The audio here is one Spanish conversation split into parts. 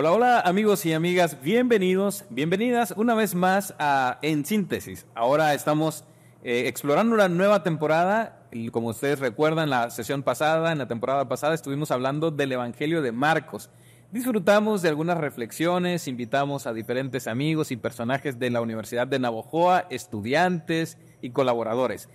Hola, hola amigos y amigas, bienvenidos, bienvenidas una vez más a En Síntesis. Ahora estamos eh, explorando una nueva temporada. Y como ustedes recuerdan, la sesión pasada, en la temporada pasada, estuvimos hablando del Evangelio de Marcos. Disfrutamos de algunas reflexiones, invitamos a diferentes amigos y personajes de la Universidad de Navojoa, estudiantes y colaboradores.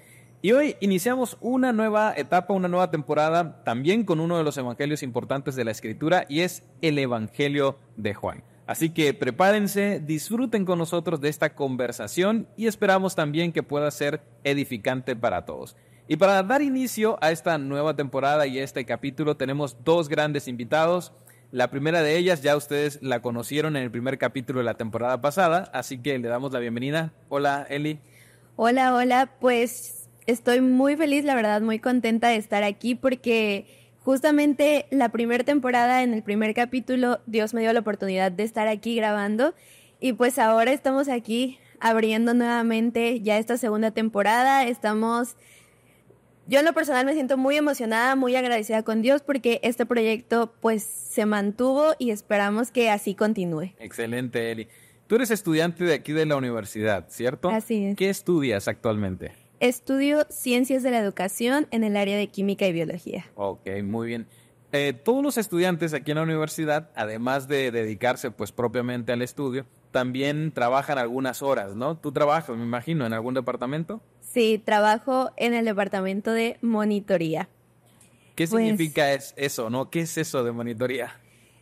Y hoy iniciamos una nueva etapa, una nueva temporada, también con uno de los evangelios importantes de la escritura, y es el Evangelio de Juan. Así que prepárense, disfruten con nosotros de esta conversación y esperamos también que pueda ser edificante para todos. Y para dar inicio a esta nueva temporada y este capítulo tenemos dos grandes invitados. La primera de ellas ya ustedes la conocieron en el primer capítulo de la temporada pasada, así que le damos la bienvenida. Hola, Eli. Hola, hola, pues estoy muy feliz, la verdad, muy contenta de estar aquí porque justamente la primera temporada, en el primer capítulo, Dios me dio la oportunidad de estar aquí grabando y pues ahora estamos aquí abriendo nuevamente ya esta segunda temporada. Estamos, yo en lo personal me siento muy emocionada, muy agradecida con Dios porque este proyecto pues se mantuvo y esperamos que así continúe. Excelente, Eli. Tú eres estudiante de aquí de la universidad, ¿cierto? Así es. ¿Qué estudias actualmente? estudio ciencias de la educación en el área de química y biología. Ok, muy bien. Eh, todos los estudiantes aquí en la universidad, además de dedicarse pues propiamente al estudio, también trabajan algunas horas, ¿no? Tú trabajas, me imagino, en algún departamento. Sí, trabajo en el departamento de monitoría. ¿Qué pues significa eso, no? ¿Qué es eso de monitoría?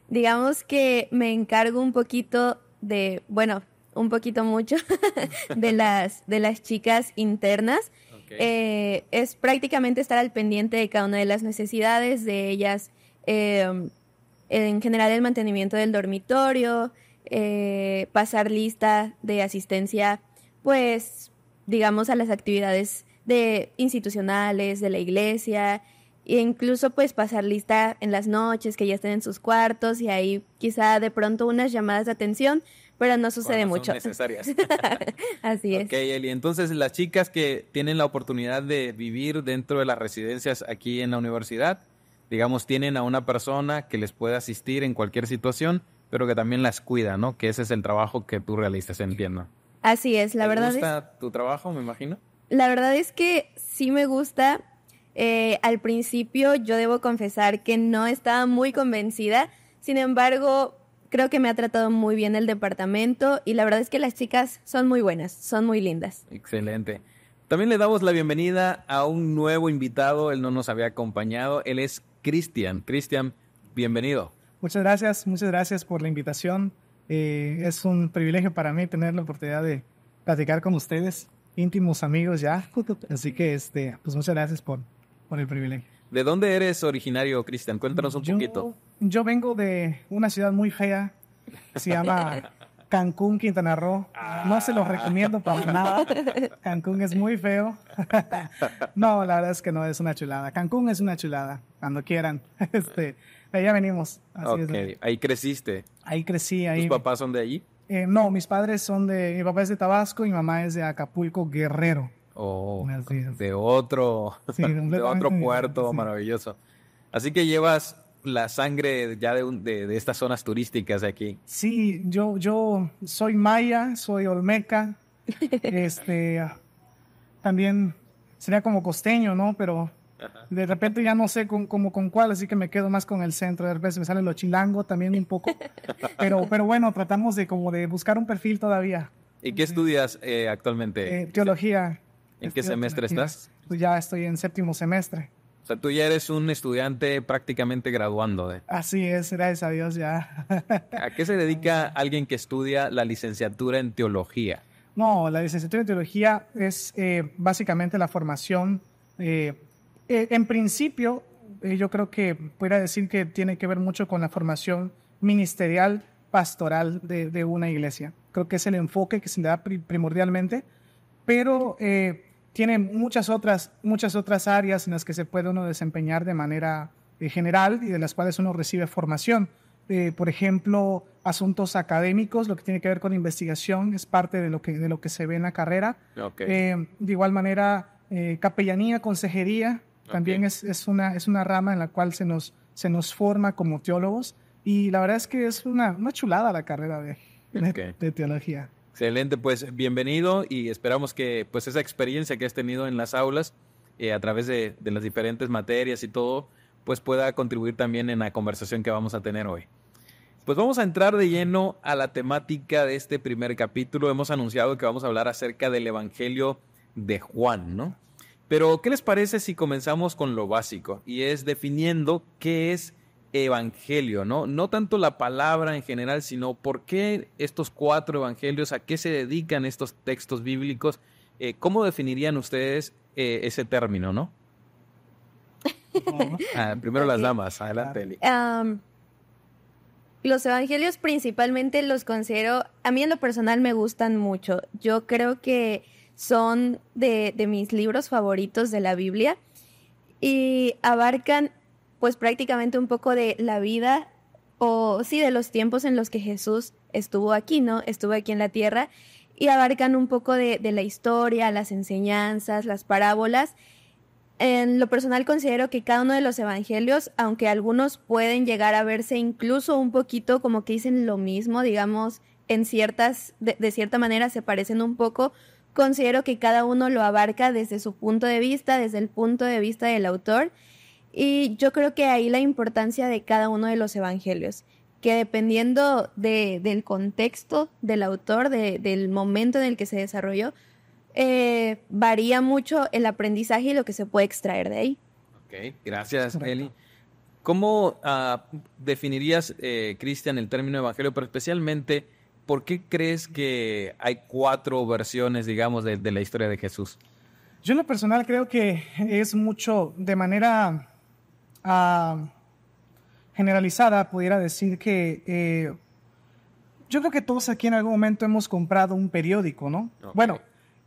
Digamos que me encargo un poquito de, bueno, un poquito mucho de, las, de las chicas internas. Eh, es prácticamente estar al pendiente de cada una de las necesidades de ellas. Em, en general, el mantenimiento del dormitorio, eh, pasar lista de asistencia, pues, digamos, a las actividades de institucionales, de la iglesia, e incluso pues pasar lista en las noches que ya estén en sus cuartos y ahí quizá de pronto unas llamadas de atención pero no sucede mucho. necesarias. Así es. Ok, Eli, entonces las chicas que tienen la oportunidad de vivir dentro de las residencias aquí en la universidad, digamos, tienen a una persona que les puede asistir en cualquier situación, pero que también las cuida, ¿no? Que ese es el trabajo que tú realizas, entiendo. Así es, la ¿Te verdad gusta tu trabajo, me imagino? La verdad es que sí me gusta. Eh, al principio yo debo confesar que no estaba muy convencida, sin embargo, Creo que me ha tratado muy bien el departamento y la verdad es que las chicas son muy buenas, son muy lindas. Excelente. También le damos la bienvenida a un nuevo invitado, él no nos había acompañado, él es Cristian. Cristian, bienvenido. Muchas gracias, muchas gracias por la invitación. Eh, es un privilegio para mí tener la oportunidad de platicar con ustedes, íntimos amigos ya. Así que, este, pues muchas gracias por el privilegio. ¿De dónde eres originario, Cristian? Cuéntanos un poquito. Yo vengo de una ciudad muy fea, se llama Cancún, Quintana Roo. No se lo recomiendo para ah. nada. Cancún es muy feo. No, la verdad es que no es una chulada. Cancún es una chulada, cuando quieran. Este, de allá venimos. Ahí creciste. Ahí crecí. Ahí... ¿Tus papás son de allí? Eh, no, mis padres son de. Mi papá es de Tabasco y mi mamá es de Acapulco, Guerrero. Oh, de otro, de otro puerto maravilloso. Así que llevas la sangre ya de, de, estas zonas turísticas de aquí. Sí, yo, yo soy maya, soy olmeca, este, también sería como costeño, ¿no? Pero de repente ya no sé con, como con cuál, así que me quedo más con el centro. De repente me sale lo chilango también un poco. Pero, pero bueno, tratamos de como de buscar un perfil todavía. ¿Y qué estudias eh, actualmente? Eh, teología. ¿En qué semestre estás? Pues ya estoy en séptimo semestre. O sea, tú ya eres un estudiante prácticamente graduando Así es, gracias a Dios ya. ¿A qué se dedica alguien que estudia la licenciatura en teología? No, la licenciatura en teología es eh, básicamente la formación. Eh, eh, en principio, yo creo que pudiera decir que tiene que ver mucho con la formación ministerial, pastoral de, una iglesia. Creo que es el enfoque que se le da primordialmente, pero tiene muchas otras, muchas otras áreas en las que se puede uno desempeñar de manera eh, general y de las cuales uno recibe formación. Eh, por ejemplo, asuntos académicos, lo que tiene que ver con investigación, es parte de lo que, de lo que se ve en la carrera. Eh, de igual manera, capellanía, consejería, también es, es, una, es una rama en la cual se nos, se nos forma como teólogos. Y la verdad es que es una, una chulada la carrera de teología. Excelente, pues bienvenido y esperamos que pues esa experiencia que has tenido en las aulas eh, a través de, de, las diferentes materias y todo, pues pueda contribuir también en la conversación que vamos a tener hoy. Pues vamos a entrar de lleno a la temática de este primer capítulo. Hemos anunciado que vamos a hablar acerca del Evangelio de Juan, ¿no? Pero, ¿qué les parece si comenzamos con lo básico? Y es definiendo qué es evangelio, ¿no? No tanto la palabra en general, sino por qué estos cuatro evangelios, a qué se dedican estos textos bíblicos, eh, ¿cómo definirían ustedes eh, ese término, no? Ah, primero las damas, adelante. los evangelios principalmente los considero, a mí en lo personal me gustan mucho. Yo creo que son de, de mis libros favoritos de la Biblia y abarcan pues prácticamente un poco de la vida o sí de los tiempos en los que Jesús estuvo aquí, ¿no? Estuvo aquí en la tierra y abarcan un poco de, la historia, las enseñanzas, las parábolas. En lo personal considero que cada uno de los evangelios, aunque algunos pueden llegar a verse incluso un poquito como que dicen lo mismo, digamos, en ciertas, de, de cierta manera se parecen un poco, considero que cada uno lo abarca desde su punto de vista, desde el punto de vista del autor y yo creo que ahí la importancia de cada uno de los evangelios, que dependiendo del contexto del autor, del momento en el que se desarrolló, eh, varía mucho el aprendizaje y lo que se puede extraer de ahí. Ok, gracias, Eli. ¿Cómo ah, definirías, eh, Cristian, el término evangelio, pero especialmente, ¿por qué crees que hay cuatro versiones, digamos, de, de la historia de Jesús? Yo en lo personal creo que es mucho de manera Ah, generalizada pudiera decir que eh, yo creo que todos aquí en algún momento hemos comprado un periódico, ¿no? Bueno,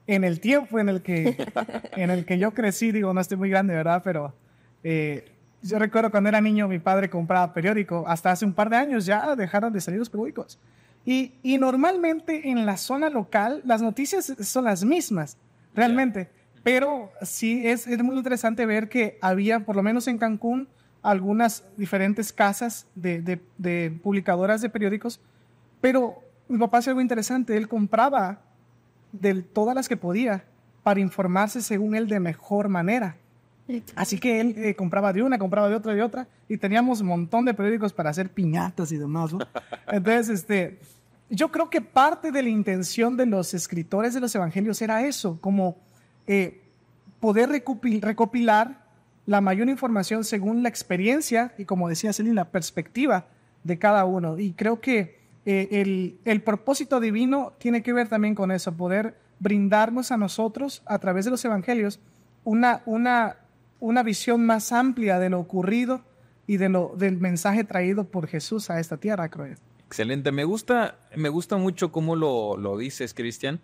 en el tiempo en el que en el que yo crecí, digo, no estoy muy grande, ¿verdad? Pero eh, yo recuerdo cuando era niño mi padre compraba periódico, hasta hace un par de años ya dejaron de salir los periódicos. Y, normalmente en la zona local las noticias son las mismas, realmente. Pero sí es, muy interesante ver que había, por lo menos en Cancún, algunas diferentes casas de, publicadoras de periódicos, pero mi papá hacía algo interesante, él compraba de todas las que podía para informarse según él de mejor manera. Así que él eh, compraba de una, compraba de otra, de otra, y teníamos un montón de periódicos para hacer piñatas y demás. Entonces, este, yo creo que parte de la intención de los escritores de los evangelios era eso, como eh, poder recopilar la mayor información según la experiencia y, como decía Celine, la perspectiva de cada uno. Y creo que eh, el, propósito divino tiene que ver también con eso, poder brindarnos a nosotros, a través de los evangelios, una, una, una visión más amplia de lo ocurrido y de lo, del mensaje traído por Jesús a esta tierra, creo. Excelente, me gusta, me gusta mucho cómo lo dices, Cristian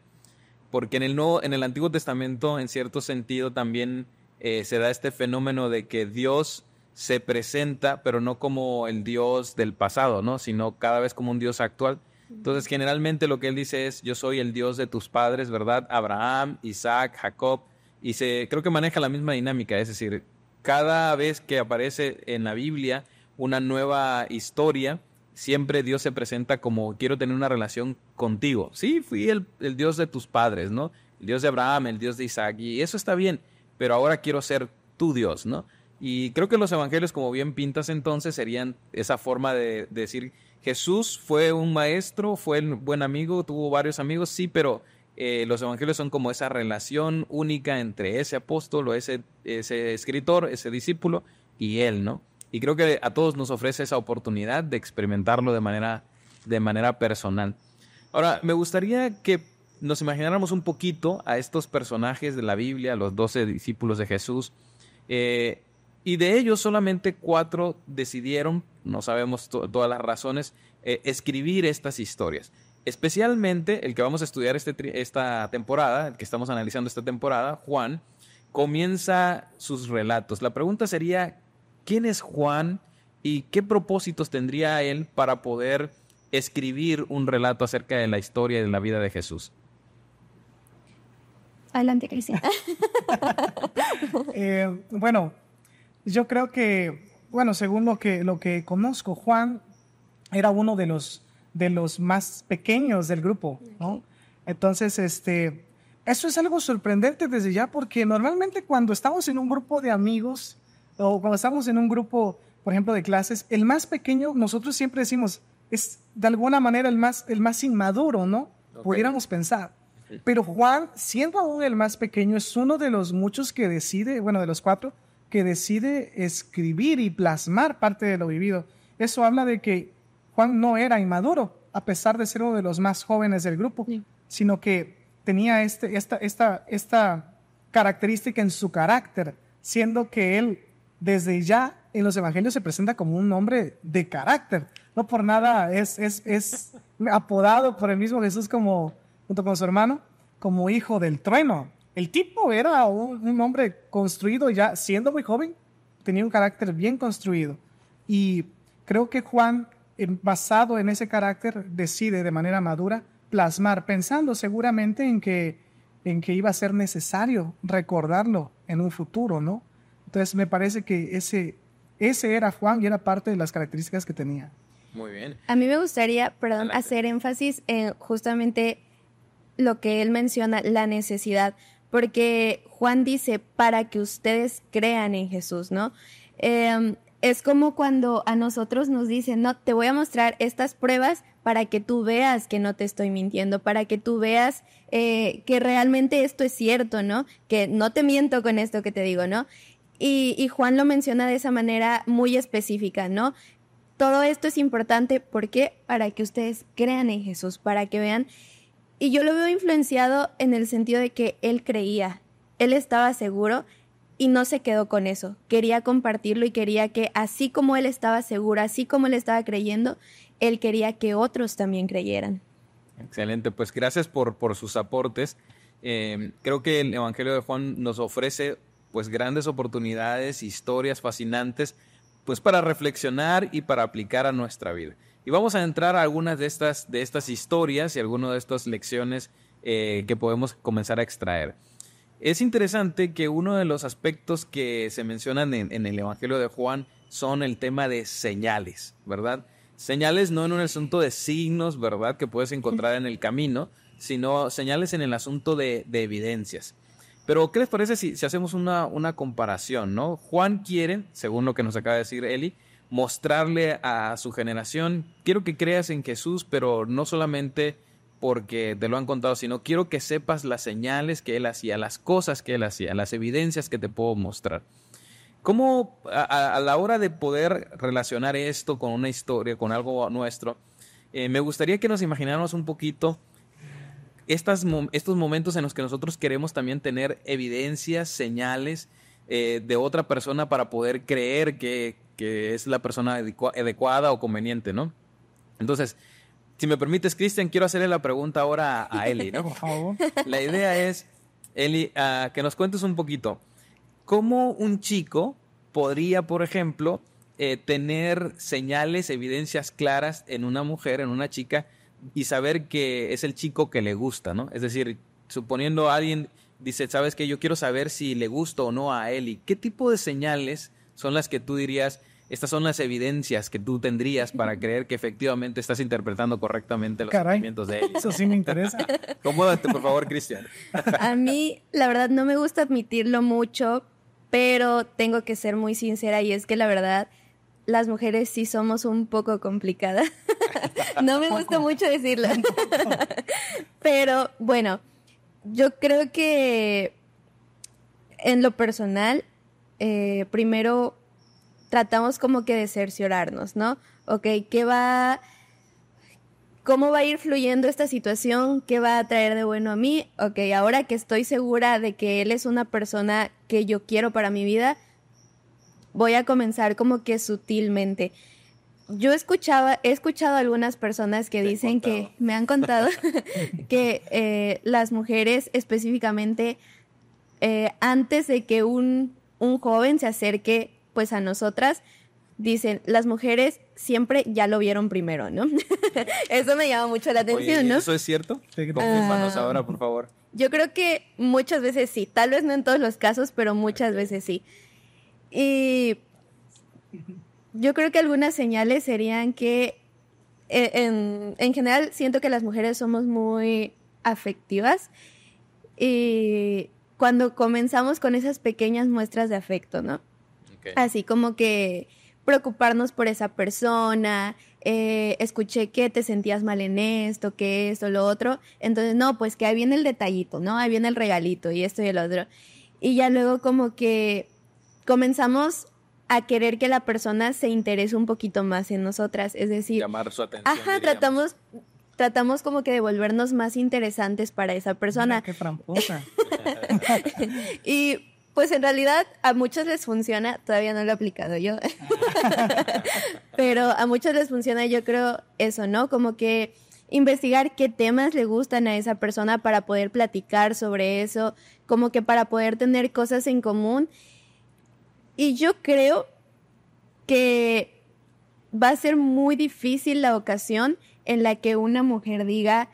porque en el, Nuevo, en el Antiguo Testamento, en cierto sentido, también eh, se da este fenómeno de que Dios se presenta, pero no como el Dios del pasado, ¿no? Sino cada vez como un Dios actual. Entonces, generalmente lo que él dice es, yo soy el Dios de tus padres, ¿verdad? Abraham, Isaac, Jacob. Y se, creo que maneja la misma dinámica, es decir, cada vez que aparece en la Biblia una nueva historia, siempre Dios se presenta como quiero tener una relación contigo. Sí, fui el, Dios de tus padres, ¿no? El Dios de Abraham, el Dios de Isaac, y eso está bien, pero ahora quiero ser tu Dios, ¿no? Y creo que los evangelios, como bien pintas entonces, serían esa forma de, decir, Jesús fue un maestro, fue un buen amigo, tuvo varios amigos, sí, pero eh, los evangelios son como esa relación única entre ese apóstol o ese, ese escritor, ese discípulo y él, ¿no? Y creo que a todos nos ofrece esa oportunidad de experimentarlo de manera, de manera personal. Ahora, me gustaría que nos imagináramos un poquito a estos personajes de la Biblia, los doce discípulos de Jesús, eh, y de ellos solamente cuatro decidieron, no sabemos todas las razones, eh, escribir estas historias. Especialmente el que vamos a estudiar este esta temporada, el que estamos analizando esta temporada, Juan, comienza sus relatos. La pregunta sería, ¿Quién es Juan y qué propósitos tendría él para poder escribir un relato acerca de la historia y de la vida de Jesús? Adelante, Cristina. Eh, bueno, yo creo que, bueno, según lo que, lo que conozco, Juan era uno de los, de los más pequeños del grupo, Entonces, este, eso es algo sorprendente desde ya, porque normalmente cuando estamos en un grupo de amigos, o cuando estamos en un grupo, por ejemplo, de clases, el más pequeño, nosotros siempre decimos, es de alguna manera el más, el más inmaduro, ¿no? Pudiéramos pensar. Pero Juan, siendo aún el más pequeño, es uno de los muchos que decide, bueno, de los cuatro, que decide escribir y plasmar parte de lo vivido. Eso habla de que Juan no era inmaduro, a pesar de ser uno de los más jóvenes del grupo, sino que tenía este, esta, esta, esta característica en su carácter, siendo que él desde ya en los evangelios se presenta como un hombre de carácter. No por nada es, es, apodado por el mismo Jesús como, junto con su hermano, como hijo del trueno. El tipo era un, hombre construido ya siendo muy joven, tenía un carácter bien construido. Y creo que Juan, basado en ese carácter, decide de manera madura plasmar, pensando seguramente en que, en que iba a ser necesario recordarlo en un futuro, ¿no? Entonces me parece que ese, ese era Juan y era parte de las características que tenía. Muy bien. A mí me gustaría, perdón, hacer énfasis en justamente lo que él menciona, la necesidad, porque Juan dice, para que ustedes crean en Jesús, ¿no? Em, es como cuando a nosotros nos dicen, no, te voy a mostrar estas pruebas para que tú veas que no te estoy mintiendo, para que tú veas eh, que realmente esto es cierto, ¿no? Que no te miento con esto que te digo, ¿no? Y, Juan lo menciona de esa manera muy específica, ¿no? Todo esto es importante porque para que ustedes crean en Jesús, para que vean y yo lo veo influenciado en el sentido de que él creía, él estaba seguro y no se quedó con eso. Quería compartirlo y quería que así como él estaba seguro, así como él estaba creyendo, él quería que otros también creyeran. Excelente, pues gracias por, sus aportes. Eh, creo que el Evangelio de Juan nos ofrece pues grandes oportunidades, historias fascinantes, pues para reflexionar y para aplicar a nuestra vida. Y vamos a entrar a algunas de estas, de estas historias y algunas de estas lecciones eh, que podemos comenzar a extraer. Es interesante que uno de los aspectos que se mencionan en, el Evangelio de Juan son el tema de señales, ¿verdad? Señales no en un asunto de signos, ¿verdad? Que puedes encontrar en el camino, sino señales en el asunto de evidencias. Pero, ¿qué les parece si, hacemos una, una, comparación, no? Juan quiere, según lo que nos acaba de decir Eli, mostrarle a su generación, quiero que creas en Jesús, pero no solamente porque te lo han contado, sino quiero que sepas las señales que él hacía, las cosas que él hacía, las evidencias que te puedo mostrar. ¿Cómo a, la hora de poder relacionar esto con una historia, con algo nuestro, eh, me gustaría que nos imagináramos un poquito estos momentos en los que nosotros queremos también tener evidencias, señales eh, de otra persona para poder creer que, es la persona adecuada o conveniente, ¿no? Entonces, si me permites, Cristian, quiero hacerle la pregunta ahora a Eli, La idea es, Eli, ah, que nos cuentes un poquito. ¿Cómo un chico podría, por ejemplo, eh, tener señales, evidencias claras en una mujer, en una chica, y saber que es el chico que le gusta, ¿no? Es decir, suponiendo a alguien dice, sabes que yo quiero saber si le gusto o no a ¿Y ¿qué tipo de señales son las que tú dirías, estas son las evidencias que tú tendrías para creer que efectivamente estás interpretando correctamente los sentimientos de él Eso sí me interesa. Acomódate, por favor, Cristian. a mí, la verdad, no me gusta admitirlo mucho, pero tengo que ser muy sincera y es que la verdad las mujeres sí somos un poco complicadas. no me gusta mucho decirlo. Pero bueno, yo creo que en lo personal, eh, primero tratamos como que de cerciorarnos, ¿no? Ok, ¿qué va... ¿Cómo va a ir fluyendo esta situación? ¿Qué va a traer de bueno a mí? Ok, ahora que estoy segura de que él es una persona que yo quiero para mi vida, voy a comenzar como que sutilmente. Yo escuchaba, he escuchado algunas personas que dicen que me han contado que eh, las mujeres específicamente eh, antes de que un, joven se acerque pues a nosotras, dicen, las mujeres siempre ya lo vieron primero, ¿no? eso me llama mucho la atención, ¿no? ¿Eso es cierto? Ah. ahora, por favor. Yo creo que muchas veces sí, tal vez no en todos los casos, pero muchas veces sí. Y yo creo que algunas señales serían que eh, en, general siento que las mujeres somos muy afectivas y cuando comenzamos con esas pequeñas muestras de afecto, ¿no? Así como que preocuparnos por esa persona, eh, escuché que te sentías mal en esto, que esto, lo otro, entonces no, pues que ahí viene el detallito, ¿no? Ahí viene el regalito y esto y el otro. Y ya luego como que comenzamos a querer que la persona se interese un poquito más en nosotras, es decir, llamar su atención. Ajá, tratamos tratamos como que devolvernos más interesantes para esa persona. y pues en realidad a muchos les funciona, todavía no lo he aplicado yo, pero a muchos les funciona yo creo eso, ¿no? Como que investigar qué temas le gustan a esa persona para poder platicar sobre eso, como que para poder tener cosas en común y yo creo que va a ser muy difícil la ocasión en la que una mujer diga,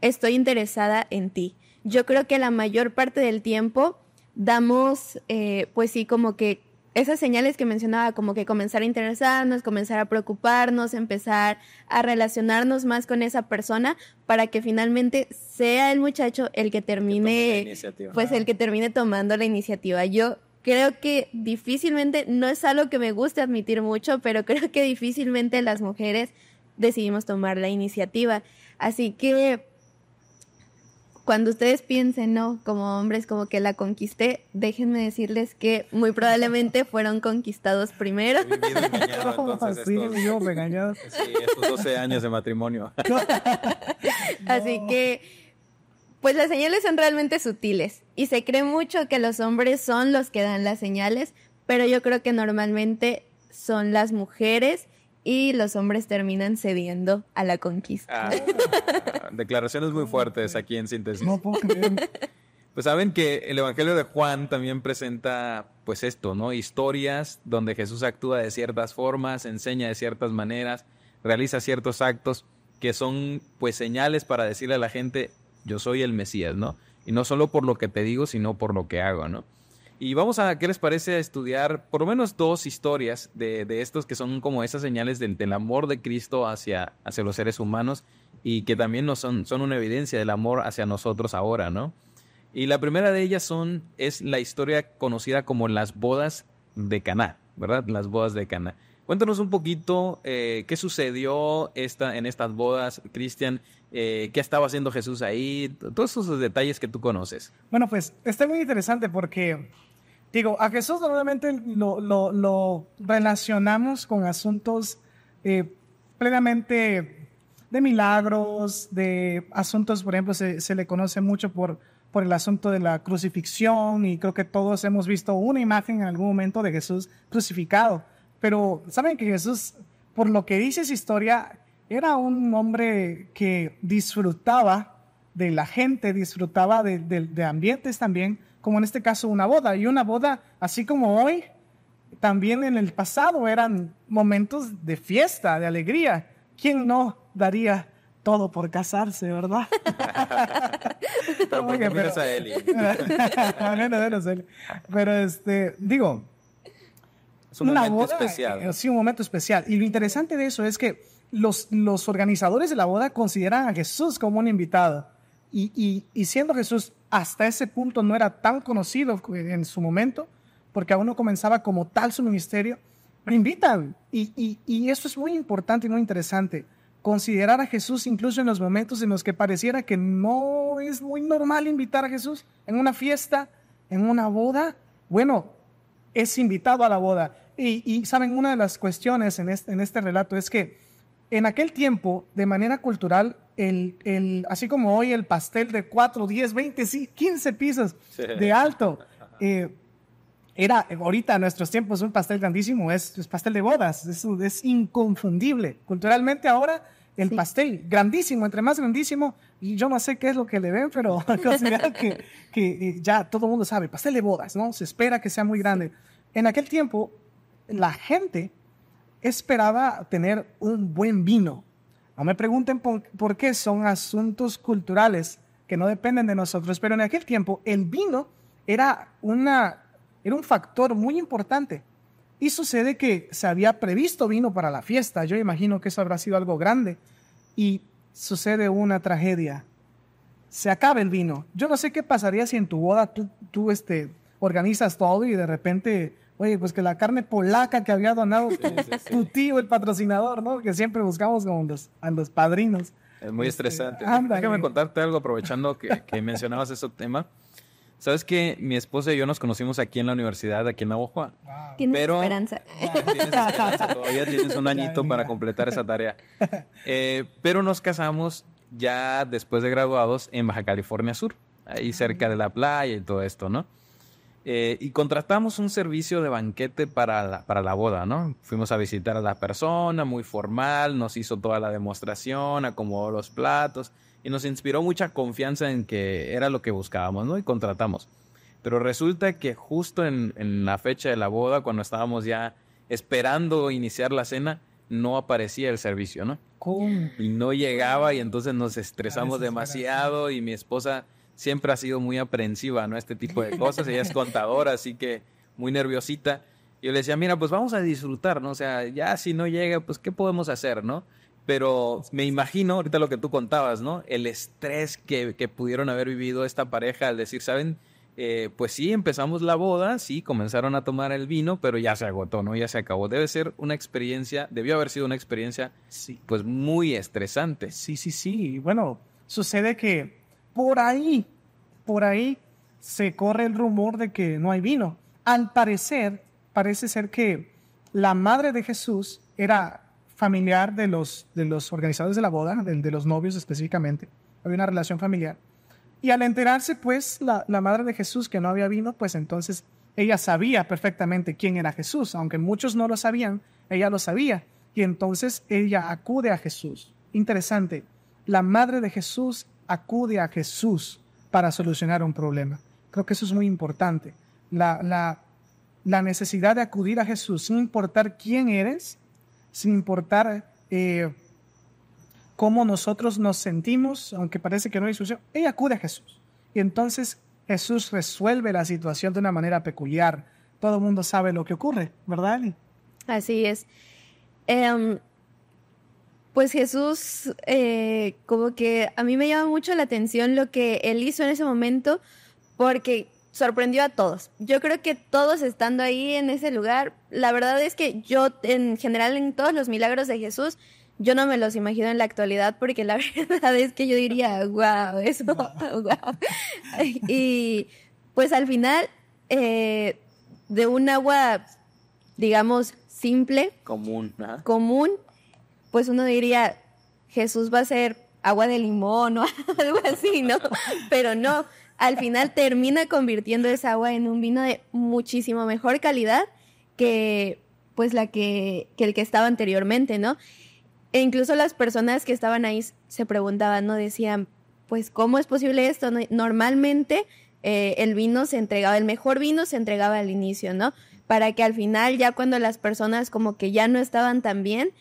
estoy interesada en ti. Yo creo que la mayor parte del tiempo damos, eh, pues sí, como que esas señales que mencionaba, como que comenzar a interesarnos, comenzar a preocuparnos, empezar a relacionarnos más con esa persona para que finalmente sea el muchacho el que termine, pues el que termine tomando la iniciativa. Yo creo que difícilmente, no es algo que me guste admitir mucho, pero creo que difícilmente las mujeres decidimos tomar la iniciativa. Así que cuando ustedes piensen, no, como hombres, como que la conquisté, déjenme decirles que muy probablemente fueron conquistados primero. estos, sí, 12 años de matrimonio. Así que pues las señales son realmente sutiles y se cree mucho que los hombres son los que dan las señales, pero yo creo que normalmente son las mujeres y los hombres terminan cediendo a la conquista. Ah, declaraciones muy fuertes aquí en síntesis. No puedo creer. Pues saben que el Evangelio de Juan también presenta pues esto, ¿no? Historias donde Jesús actúa de ciertas formas, enseña de ciertas maneras, realiza ciertos actos que son pues señales para decirle a la gente, yo soy el Mesías, ¿no? Y no solo por lo que te digo, sino por lo que hago, ¿no? Y vamos a, ¿qué les parece estudiar por lo menos dos historias de, de estos que son como esas señales del, del, amor de Cristo hacia, hacia los seres humanos y que también nos son, son una evidencia del amor hacia nosotros ahora, ¿no? Y la primera de ellas son, es la historia conocida como las bodas de Caná, ¿verdad? Las bodas de Caná. Cuéntanos un poquito eh, qué sucedió esta, en estas bodas, Cristian, eh, qué estaba haciendo Jesús ahí, todos esos detalles que tú conoces. Bueno, pues está muy interesante porque, digo, a Jesús normalmente lo, relacionamos con asuntos eh, plenamente de milagros, de asuntos, por ejemplo, se, le conoce mucho por, por el asunto de la crucifixión y creo que todos hemos visto una imagen en algún momento de Jesús crucificado. Pero saben que Jesús, por lo que dice su historia, era un hombre que disfrutaba de la gente, disfrutaba de, ambientes también, como en este caso una boda. Y una boda, así como hoy, también en el pasado eran momentos de fiesta, de alegría. ¿Quién no daría todo por casarse, verdad? pero, A Eli. pero este, digo, un momento boda, especial. Eh, sí, un momento especial. Y lo interesante de eso es que los, los organizadores de la boda consideran a Jesús como un invitado. Y, siendo Jesús hasta ese punto no era tan conocido en su momento, porque aún no comenzaba como tal su ministerio, lo invitan. Y, y eso es muy importante y muy interesante. Considerar a Jesús incluso en los momentos en los que pareciera que no es muy normal invitar a Jesús en una fiesta, en una boda. Bueno, es invitado a la boda. Y, saben, una de las cuestiones en este, en este, relato es que en aquel tiempo, de manera cultural, el, el así como hoy el pastel de 4, 10, 20, 15 pisos de alto, eh, era ahorita en nuestros tiempos un pastel grandísimo, es, pastel de bodas, es, es inconfundible. Culturalmente ahora el pastel grandísimo, entre más grandísimo, y yo no sé qué es lo que le ven, pero considero que, que, eh, ya todo el mundo sabe, pastel de bodas, ¿no? Se espera que sea muy grande. En aquel tiempo, la gente esperaba tener un buen vino. No me pregunten por, qué son asuntos culturales que no dependen de nosotros, pero en aquel tiempo el vino era, una, era un factor muy importante. Y sucede que se había previsto vino para la fiesta, yo imagino que eso habrá sido algo grande, y sucede una tragedia. Se acaba el vino. Yo no sé qué pasaría si en tu boda tú, tú este, organizas todo y de repente oye, pues que la carne polaca que había donado tu tío, el patrocinador, ¿no? Que siempre buscamos como los, a los padrinos. Es muy este, estresante. Déjame contarte algo aprovechando que, mencionabas ese tema. Sabes que mi esposa y yo nos conocimos aquí en la universidad, aquí en Agua Wow. Tienes pero, esperanza. Todavía tienes un añito para completar esa tarea. Eh, pero nos casamos ya después de graduados en Baja California Sur, ahí cerca de la playa y todo esto, ¿no? Eh, y contratamos un servicio de banquete para la, boda, ¿no? Fuimos a visitar a la persona, muy formal, nos hizo toda la demostración, acomodó los platos y nos inspiró mucha confianza en que era lo que buscábamos, ¿no? Y contratamos. Pero resulta que justo en, en la fecha de la boda, cuando estábamos ya esperando iniciar la cena, no aparecía el servicio, ¿no? ¿Cómo? Y no llegaba y entonces nos estresamos demasiado y mi esposa siempre ha sido muy aprensiva, ¿no? Este tipo de cosas. Ella es contadora, así que muy nerviosita. yo le decía, mira, pues vamos a disfrutar, ¿no? O sea, ya si no llega, pues ¿qué podemos hacer, no? Pero me imagino, ahorita lo que tú contabas, ¿no? El estrés que, pudieron haber vivido esta pareja al decir, ¿saben? Eh, pues sí, empezamos la boda, sí, comenzaron a tomar el vino, pero ya se agotó, ¿no? Ya se acabó. Debe ser una experiencia, debió haber sido una experiencia, sí. pues muy estresante. Sí, sí, sí. Bueno, sucede que por ahí, por ahí se corre el rumor de que no hay vino. Al parecer, parece ser que la madre de Jesús era familiar de los, de los organizadores de la boda, de, los novios específicamente. Había una relación familiar. Y al enterarse, pues, la, la, madre de Jesús que no había vino, pues entonces ella sabía perfectamente quién era Jesús, aunque muchos no lo sabían, ella lo sabía. Y entonces ella acude a Jesús. Interesante, la madre de Jesús acude a Jesús para solucionar un problema. Creo que eso es muy importante. La, la, la necesidad de acudir a Jesús, sin importar quién eres, sin importar eh, cómo nosotros nos sentimos, aunque parece que no hay solución, ella acude a Jesús. Y entonces Jesús resuelve la situación de una manera peculiar. Todo el mundo sabe lo que ocurre, ¿verdad, Así es. Em, pues Jesús, eh, como que a mí me llama mucho la atención lo que él hizo en ese momento, porque sorprendió a todos. Yo creo que todos estando ahí en ese lugar, la verdad es que yo en general en todos los milagros de Jesús, yo no me los imagino en la actualidad porque la verdad es que yo diría, wow, eso, wow. Y pues al final, eh, de un agua, digamos, simple, común, ¿ah? común pues uno diría, Jesús va a ser agua de limón o algo así, ¿no? Pero no, al final termina convirtiendo esa agua en un vino de muchísimo mejor calidad que pues la que, el que estaba anteriormente, ¿no? E incluso las personas que estaban ahí se preguntaban, ¿no? Decían, pues, ¿cómo es posible esto? Normalmente eh, el vino se entregaba, el mejor vino se entregaba al inicio, ¿no? Para que al final, ya cuando las personas como que ya no estaban tan bien,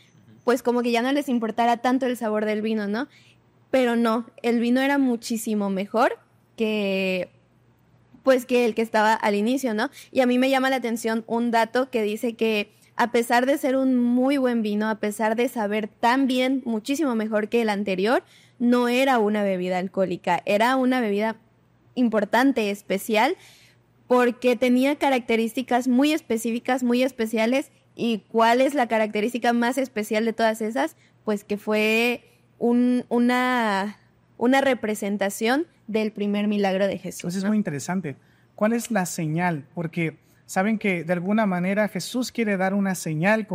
pues como que ya no les importara tanto el sabor del vino, ¿no? Pero no, el vino era muchísimo mejor que pues que el que estaba al inicio, ¿no? Y a mí me llama la atención un dato que dice que a pesar de ser un muy buen vino, a pesar de saber tan bien, muchísimo mejor que el anterior, no era una bebida alcohólica, era una bebida importante, especial, porque tenía características muy específicas, muy especiales ¿Y cuál es la característica más especial de todas esas? Pues que fue una, representación del primer milagro de Jesús. Eso es muy interesante. ¿Cuál es la señal? Porque saben que de alguna manera Jesús quiere dar una señal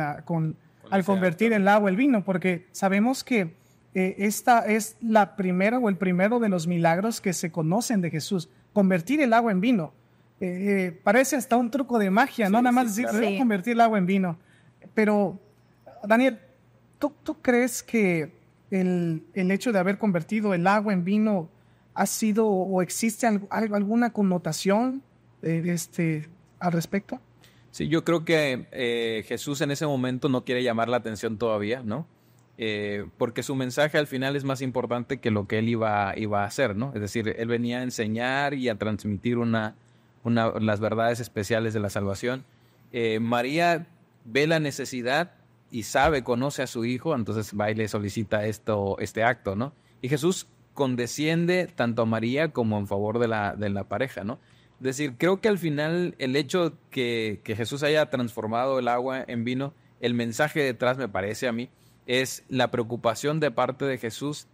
al convertir el agua el vino, porque sabemos que eh, esta es la primera o el primero de los milagros que se conocen de Jesús, convertir el agua en vino. Eh, parece hasta un truco de magia, ¿no? Nada más convertir el agua en vino. Pero, Daniel, ¿tú, tú crees que el, hecho de haber convertido el agua en vino ha sido o existe algo, alguna connotación eh, este, al respecto? Sí, yo creo que eh, Jesús en ese momento no quiere llamar la atención todavía, ¿no? porque su mensaje al final es más importante que lo que él iba, iba a hacer, ¿no? Es decir, él venía a enseñar y a transmitir una, las verdades especiales de la salvación. Eh, María ve la necesidad y sabe, conoce a su hijo, entonces va y le solicita esto, este acto, ¿no? Y Jesús condesciende tanto a María como en favor de la, de la pareja, ¿no? Es decir, creo que al final el hecho que, que Jesús haya transformado el agua en vino, el mensaje detrás me parece a mí, es la preocupación de parte de Jesús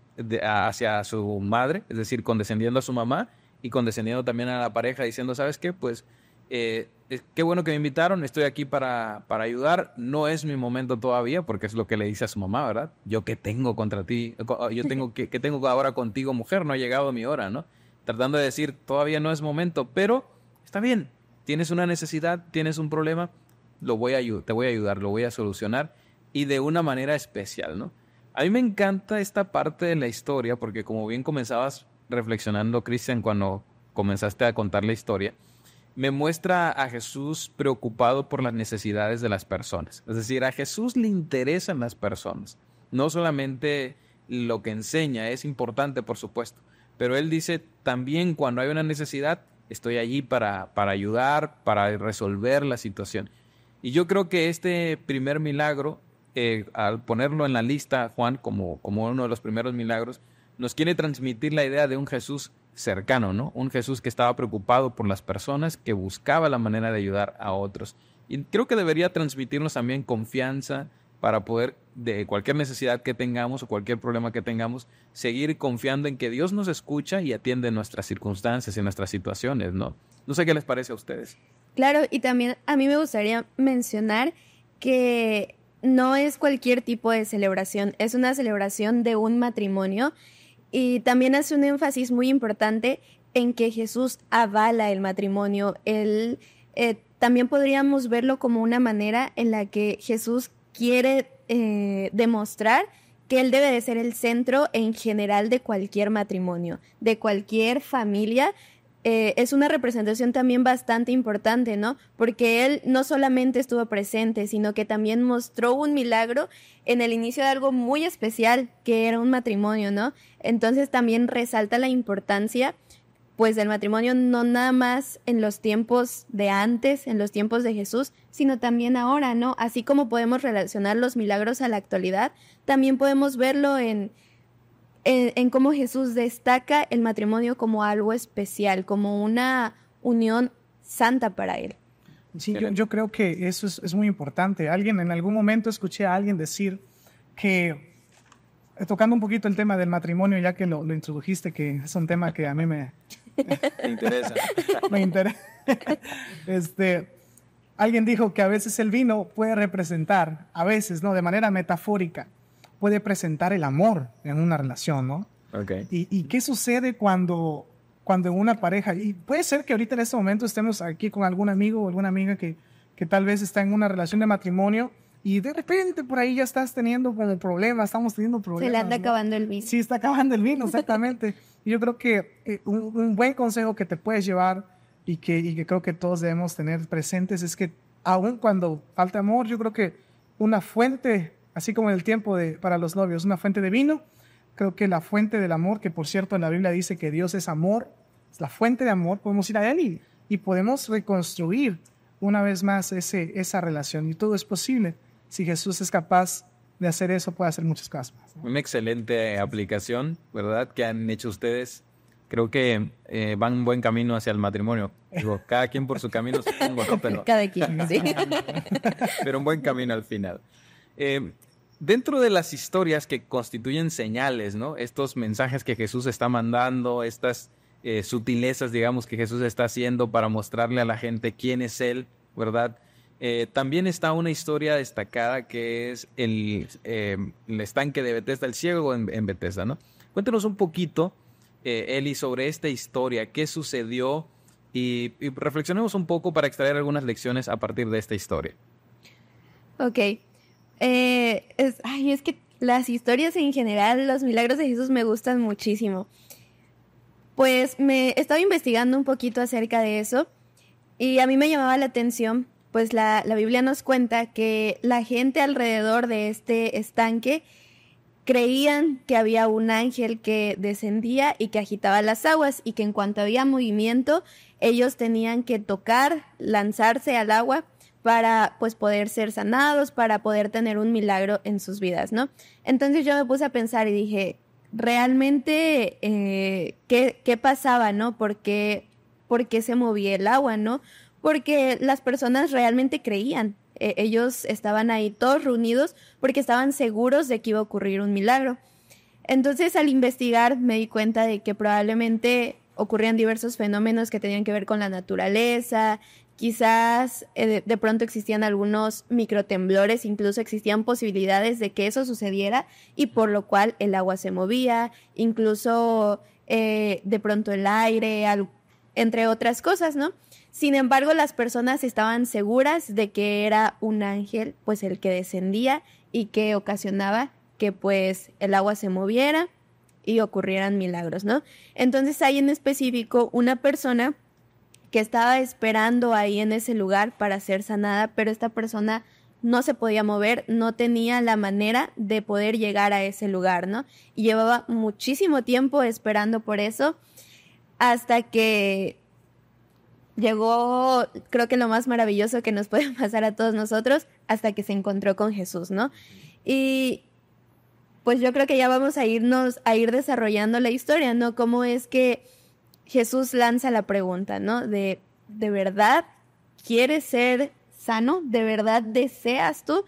hacia su madre, es decir, condescendiendo a su mamá, y condescendiendo también a la pareja diciendo, ¿sabes qué? Pues eh, qué bueno que me invitaron, estoy aquí para, para ayudar, no es mi momento todavía, porque es lo que le dice a su mamá, ¿verdad? Yo qué tengo contra ti, ah, yo tengo tengo ahora contigo mujer, no ha llegado mi hora, ¿no? Tratando de decir, todavía no es momento, pero está bien, tienes una necesidad, tienes un problema, lo voy a, te voy a ayudar, lo voy a solucionar y de una manera especial, ¿no? A mí me encanta esta parte de la historia porque como bien comenzabas reflexionando, Cristian, cuando comenzaste a contar la historia, me muestra a Jesús preocupado por las necesidades de las personas. Es decir, a Jesús le interesan las personas. No solamente lo que enseña es importante, por supuesto, pero él dice también cuando hay una necesidad, estoy allí para, para ayudar, para resolver la situación. Y yo creo que este primer milagro, eh, al ponerlo en la lista, Juan, como, como uno de los primeros milagros, nos quiere transmitir la idea de un Jesús cercano, ¿no? Un Jesús que estaba preocupado por las personas, que buscaba la manera de ayudar a otros. Y creo que debería transmitirnos también confianza para poder, de cualquier necesidad que tengamos o cualquier problema que tengamos, seguir confiando en que Dios nos escucha y atiende nuestras circunstancias y nuestras situaciones, ¿no? No sé qué les parece a ustedes. Claro, y también a mí me gustaría mencionar que no es cualquier tipo de celebración, es una celebración de un matrimonio y también hace un énfasis muy importante en que Jesús avala el matrimonio. Él eh, también podríamos verlo como una manera en la que Jesús quiere eh, demostrar que él debe de ser el centro en general de cualquier matrimonio, de cualquier familia, eh, es una representación también bastante importante, ¿no? Porque él no solamente estuvo presente, sino que también mostró un milagro en el inicio de algo muy especial, que era un matrimonio, ¿no? Entonces también resalta la importancia, pues, del matrimonio no nada más en los tiempos de antes, en los tiempos de Jesús, sino también ahora, ¿no? Así como podemos relacionar los milagros a la actualidad, también podemos verlo en en, cómo Jesús destaca el matrimonio como algo especial, como una unión santa para él. Sí, yo, creo que eso es, muy importante. Alguien, en algún momento escuché a alguien decir que, eh, tocando un poquito el tema del matrimonio, ya que lo, introdujiste, que es un tema que a mí me... interesa. me interesa. Este, alguien dijo que a veces el vino puede representar, a veces, ¿no? De manera metafórica, puede presentar el amor en una relación, ¿no? Okay. Y, qué sucede cuando, cuando una pareja, y puede ser que ahorita en este momento estemos aquí con algún amigo o alguna amiga que, que tal vez está en una relación de matrimonio y de repente por ahí ya estás teniendo pues, el problema, estamos teniendo problemas. Se le anda acabando el vino. Sí, está acabando el vino, exactamente. Yo creo que eh, un, buen consejo que te puedes llevar y que, y que creo que todos debemos tener presentes es que aun cuando falta amor, yo creo que una fuente así como el tiempo de, para los novios, una fuente de vino. Creo que la fuente del amor, que por cierto en la Biblia dice que Dios es amor, es la fuente de amor, podemos ir a Él y, podemos reconstruir una vez más ese, esa relación. Y todo es posible. Si Jesús es capaz de hacer eso, puede hacer muchas cosas más. Una excelente aplicación, ¿verdad?, que han hecho ustedes. Creo que eh, van un buen camino hacia el matrimonio. cada quien por su camino, cada quien, Pero un buen camino al final. Eh, dentro de las historias que constituyen señales, ¿no? Estos mensajes que Jesús está mandando, estas eh, sutilezas, digamos, que Jesús está haciendo para mostrarle a la gente quién es Él, ¿verdad? Eh, también está una historia destacada que es el, estanque de Bethesda, el ciego en, en Bethesda, ¿no? Cuéntenos un poquito, Eli, sobre esta historia, qué sucedió y, y reflexionemos un poco para extraer algunas lecciones a partir de esta historia. Ok, eh, ay, es que las historias en general, los milagros de Jesús me gustan muchísimo. Pues me estaba investigando un poquito acerca de eso y a mí me llamaba la atención, pues la, la Biblia nos cuenta que la gente alrededor de este estanque creían que había un ángel que descendía y que agitaba las aguas y que en cuanto había movimiento ellos tenían que tocar, lanzarse al agua para pues poder ser sanados, para poder tener un milagro en sus vidas, ¿no? Entonces yo me puse a pensar y dije, realmente, eh, ¿qué, pasaba, no? ¿Por qué, se movía el agua, no? Porque las personas realmente creían, eh, ellos estaban ahí todos reunidos porque estaban seguros de que iba a ocurrir un milagro. Entonces al investigar me di cuenta de que probablemente ocurrían diversos fenómenos que tenían que ver con la naturaleza, Quizás eh, de pronto existían algunos microtemblores, incluso existían posibilidades de que eso sucediera y por lo cual el agua se movía, incluso eh, de pronto el aire, entre otras cosas, ¿no? Sin embargo, las personas estaban seguras de que era un ángel, pues el que descendía y que ocasionaba que pues el agua se moviera y ocurrieran milagros, ¿no? Entonces hay en específico una persona que estaba esperando ahí en ese lugar para ser sanada, pero esta persona no se podía mover, no tenía la manera de poder llegar a ese lugar, ¿no? Y llevaba muchísimo tiempo esperando por eso hasta que llegó, creo que lo más maravilloso que nos puede pasar a todos nosotros, hasta que se encontró con Jesús, ¿no? Y pues yo creo que ya vamos a irnos a ir desarrollando la historia, ¿no? Cómo es que Jesús lanza la pregunta, ¿no? De, ¿de verdad quieres ser sano? ¿De verdad deseas tú?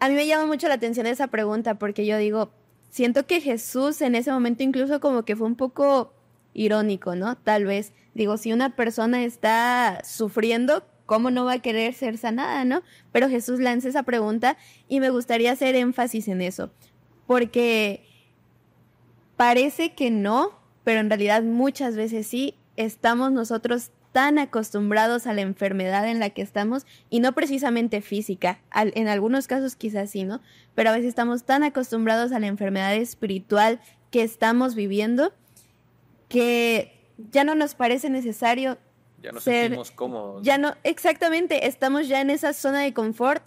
A mí me llama mucho la atención esa pregunta porque yo digo, siento que Jesús en ese momento incluso como que fue un poco irónico, ¿no? Tal vez, digo, si una persona está sufriendo, ¿cómo no va a querer ser sanada, no? Pero Jesús lanza esa pregunta y me gustaría hacer énfasis en eso, porque parece que no, pero en realidad muchas veces sí estamos nosotros tan acostumbrados a la enfermedad en la que estamos, y no precisamente física, en algunos casos quizás sí, ¿no? Pero a veces estamos tan acostumbrados a la enfermedad espiritual que estamos viviendo que ya no nos parece necesario. Ya ser, sentimos Ya no, exactamente, estamos ya en esa zona de confort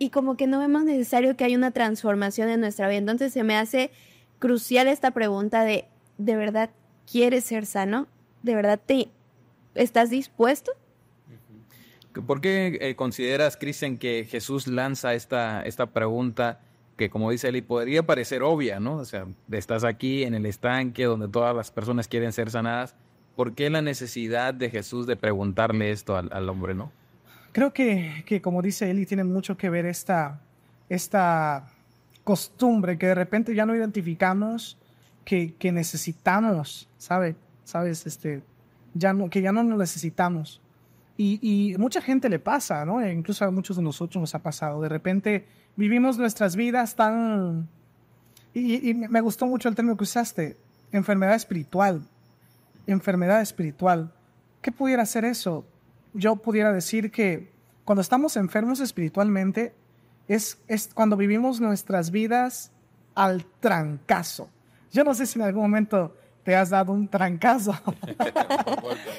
y como que no vemos necesario que haya una transformación en nuestra vida. Entonces se me hace crucial esta pregunta de de verdad quieres ser sano, de verdad te estás dispuesto. ¿Por qué eh, consideras, Cristian, que Jesús lanza esta, esta pregunta que, como dice Eli, podría parecer obvia, ¿no? O sea, estás aquí en el estanque donde todas las personas quieren ser sanadas. ¿Por qué la necesidad de Jesús de preguntarle esto al, hombre, no? Creo que, como dice Eli, tiene mucho que ver esta, esta costumbre que de repente ya no identificamos que, necesitamos, ¿sabes? ¿Sabes? Este, ya no, que ya no nos necesitamos. Y, mucha gente le pasa, ¿no? E incluso a muchos de nosotros nos ha pasado. De repente vivimos nuestras vidas tan... Y, me gustó mucho el término que usaste, enfermedad espiritual. Enfermedad espiritual. ¿Qué pudiera ser eso? Yo pudiera decir que cuando estamos enfermos espiritualmente es, es cuando vivimos nuestras vidas al trancazo. Yo no sé si en algún momento te has dado un trancazo,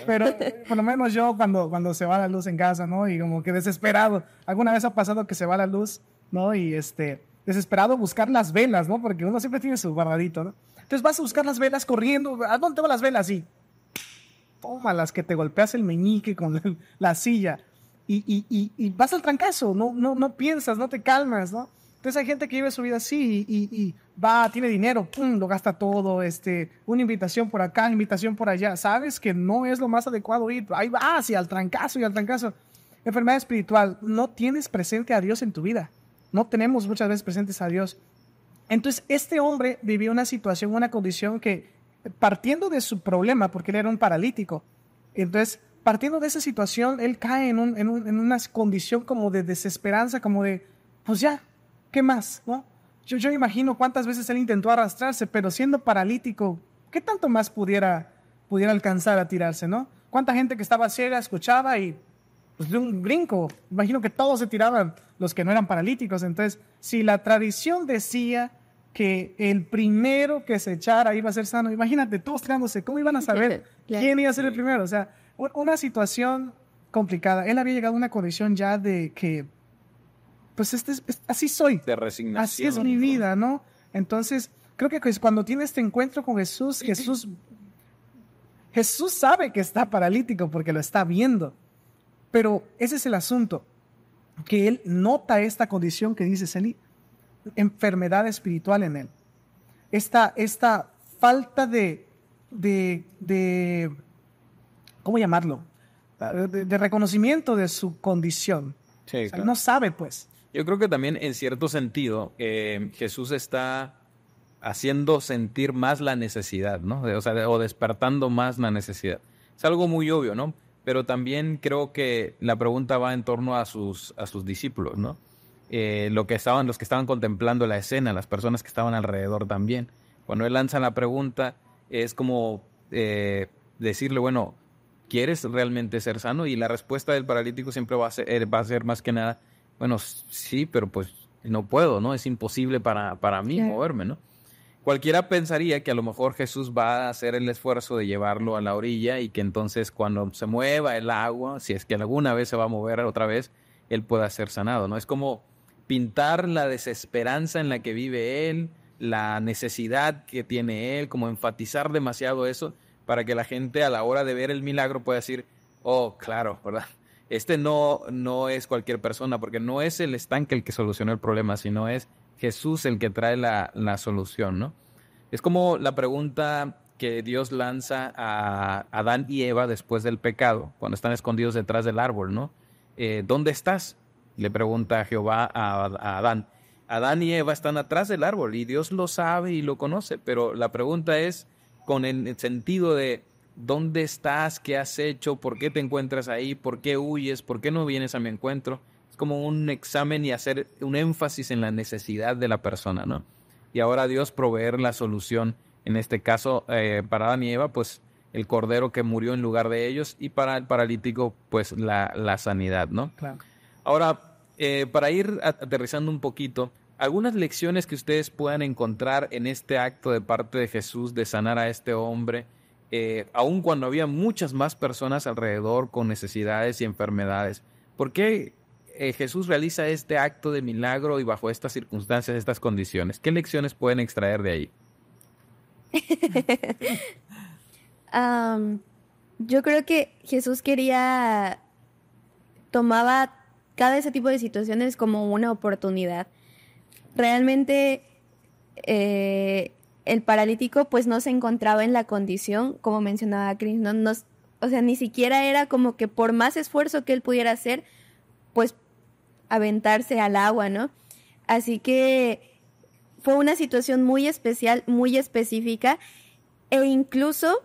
pero por lo menos yo cuando, cuando se va la luz en casa, ¿no? Y como que desesperado, alguna vez ha pasado que se va la luz, ¿no? Y este, desesperado buscar las velas, ¿no? Porque uno siempre tiene su guardadito, ¿no? Entonces vas a buscar las velas corriendo, ¿a dónde van las velas? Y toma las que te golpeas el meñique con la silla. Y, y, vas al trancazo, no, no, no piensas, no te calmas, ¿no? Entonces hay gente que vive su vida así y, va, tiene dinero, lo gasta todo, este, una invitación por acá, invitación por allá. Sabes que no es lo más adecuado ir, ahí va, hacia ah, al trancazo y al trancazo. Enfermedad espiritual, no tienes presente a Dios en tu vida. No tenemos muchas veces presentes a Dios. Entonces este hombre vivió una situación, una condición que partiendo de su problema, porque él era un paralítico, entonces partiendo de esa situación, él cae en una condición como de desesperanza, como de, pues ya, ¿qué más? ¿no? Yo, yo imagino cuántas veces él intentó arrastrarse, pero siendo paralítico, ¿qué tanto más pudiera, pudiera alcanzar a tirarse, no? ¿Cuánta gente que estaba ciega escuchaba y pues, de un brinco? Imagino que todos se tiraban, los que no eran paralíticos. Entonces, si la tradición decía que el primero que se echara iba a ser sano, imagínate, todos tirándose, ¿cómo iban a saber quién iba a ser el primero? O sea, una situación complicada. Él había llegado a una condición ya de que pues este es, así soy. De resignación. Así es mi vida, ¿no? Entonces, creo que pues, cuando tiene este encuentro con Jesús, Jesús, Jesús sabe que está paralítico porque lo está viendo. Pero ese es el asunto, que él nota esta condición que dice Celí. enfermedad espiritual en él. Esta, esta falta de, de, ¿cómo llamarlo? De, reconocimiento de su condición. no sabe, pues. Yo creo que también en cierto sentido eh, Jesús está haciendo sentir más la necesidad, ¿no? o despertando más la necesidad. Es algo muy obvio, ¿no? Pero también creo que la pregunta va en torno a sus, a sus discípulos, ¿no? Eh, lo que estaban, los que estaban contemplando la escena, las personas que estaban alrededor también. Cuando él lanza la pregunta, es como eh, decirle, bueno, ¿quieres realmente ser sano? Y la respuesta del paralítico siempre va a ser, va a ser más que nada, bueno, sí, pero pues no puedo, ¿no? Es imposible para, para mí moverme, ¿no? Cualquiera pensaría que a lo mejor Jesús va a hacer el esfuerzo de llevarlo a la orilla y que entonces cuando se mueva el agua, si es que alguna vez se va a mover otra vez, él pueda ser sanado, ¿no? Es como pintar la desesperanza en la que vive él, la necesidad que tiene él, como enfatizar demasiado eso para que la gente a la hora de ver el milagro pueda decir, oh, claro, ¿verdad? este no, no es cualquier persona, porque no es el estanque el que solucionó el problema, sino es Jesús el que trae la, solución, ¿no? Es como la pregunta que Dios lanza a Adán y Eva después del pecado, cuando están escondidos detrás del árbol, ¿no? Eh, ¿Dónde estás? Le pregunta Jehová a Adán. Adán y Eva están atrás del árbol y Dios lo sabe y lo conoce, pero la pregunta es con el sentido de dónde estás, qué has hecho, por qué te encuentras ahí, por qué huyes, por qué no vienes a mi encuentro. Es como un examen y hacer un énfasis en la necesidad de la persona, ¿no? Y ahora Dios proveer la solución. En este caso, eh, para Adán y pues el cordero que murió en lugar de ellos y para el paralítico, pues la, sanidad, ¿no? Claro. Ahora, eh, para ir aterrizando un poquito, algunas lecciones que ustedes puedan encontrar en este acto de parte de Jesús de sanar a este hombre, Aún eh, aun cuando había muchas más personas alrededor con necesidades y enfermedades. ¿Por qué eh, Jesús realiza este acto de milagro y bajo estas circunstancias, estas condiciones? ¿Qué lecciones pueden extraer de ahí? yo creo que Jesús quería, tomaba cada ese tipo de situaciones como una oportunidad. Realmente eh, el paralítico pues no se encontraba en la condición, como mencionaba Chris, no, o sea, ni siquiera era como que por más esfuerzo que él pudiera hacer, pues aventarse al agua, ¿no? Así que fue una situación muy especial, muy específica, e incluso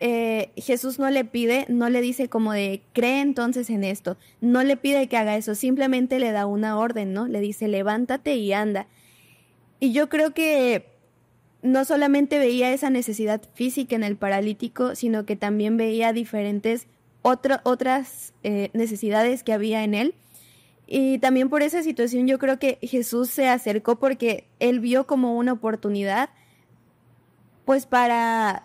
eh, Jesús no le pide, no le dice como de, cree entonces en esto, no le pide que haga eso, simplemente le da una orden, ¿no? Le dice, levántate y anda. Y yo creo que no solamente veía esa necesidad física en el paralítico, sino que también veía diferentes otras eh, necesidades que había en él. Y también por esa situación yo creo que Jesús se acercó porque él vio como una oportunidad, pues para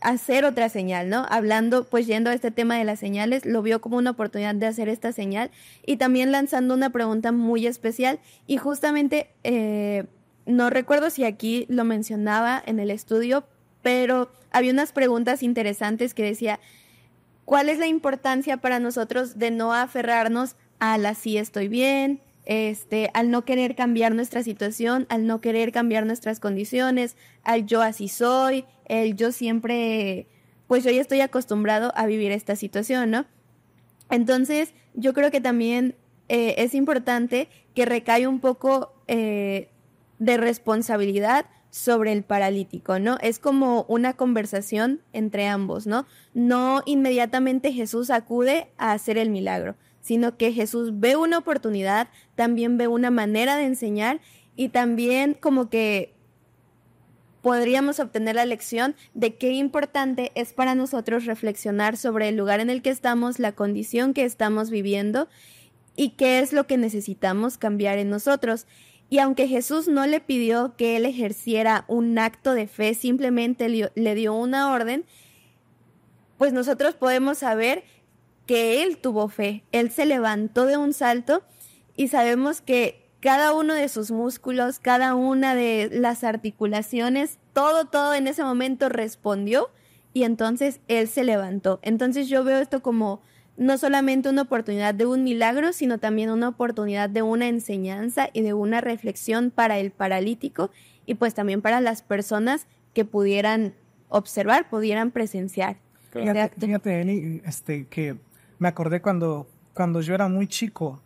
hacer otra señal, ¿no? Hablando, pues yendo a este tema de las señales, lo vio como una oportunidad de hacer esta señal y también lanzando una pregunta muy especial y justamente... Eh, no recuerdo si aquí lo mencionaba en el estudio, pero había unas preguntas interesantes que decía, ¿cuál es la importancia para nosotros de no aferrarnos al así estoy bien, este, al no querer cambiar nuestra situación, al no querer cambiar nuestras condiciones, al yo así soy, el yo siempre, pues yo estoy acostumbrado a vivir esta situación, ¿no? Entonces, yo creo que también eh, es importante que recae un poco eh, de responsabilidad sobre el paralítico, ¿no? Es como una conversación entre ambos, ¿no? No inmediatamente Jesús acude a hacer el milagro, sino que Jesús ve una oportunidad, también ve una manera de enseñar y también como que podríamos obtener la lección de qué importante es para nosotros reflexionar sobre el lugar en el que estamos, la condición que estamos viviendo y qué es lo que necesitamos cambiar en nosotros. Y aunque Jesús no le pidió que él ejerciera un acto de fe, simplemente le dio una orden, pues nosotros podemos saber que él tuvo fe, él se levantó de un salto y sabemos que cada uno de sus músculos, cada una de las articulaciones, todo, todo en ese momento respondió y entonces él se levantó. Entonces yo veo esto como no solamente una oportunidad de un milagro, sino también una oportunidad de una enseñanza y de una reflexión para el paralítico y pues también para las personas que pudieran observar, pudieran presenciar. Fíjate, Eli, este, que me acordé cuando, cuando yo era muy chico.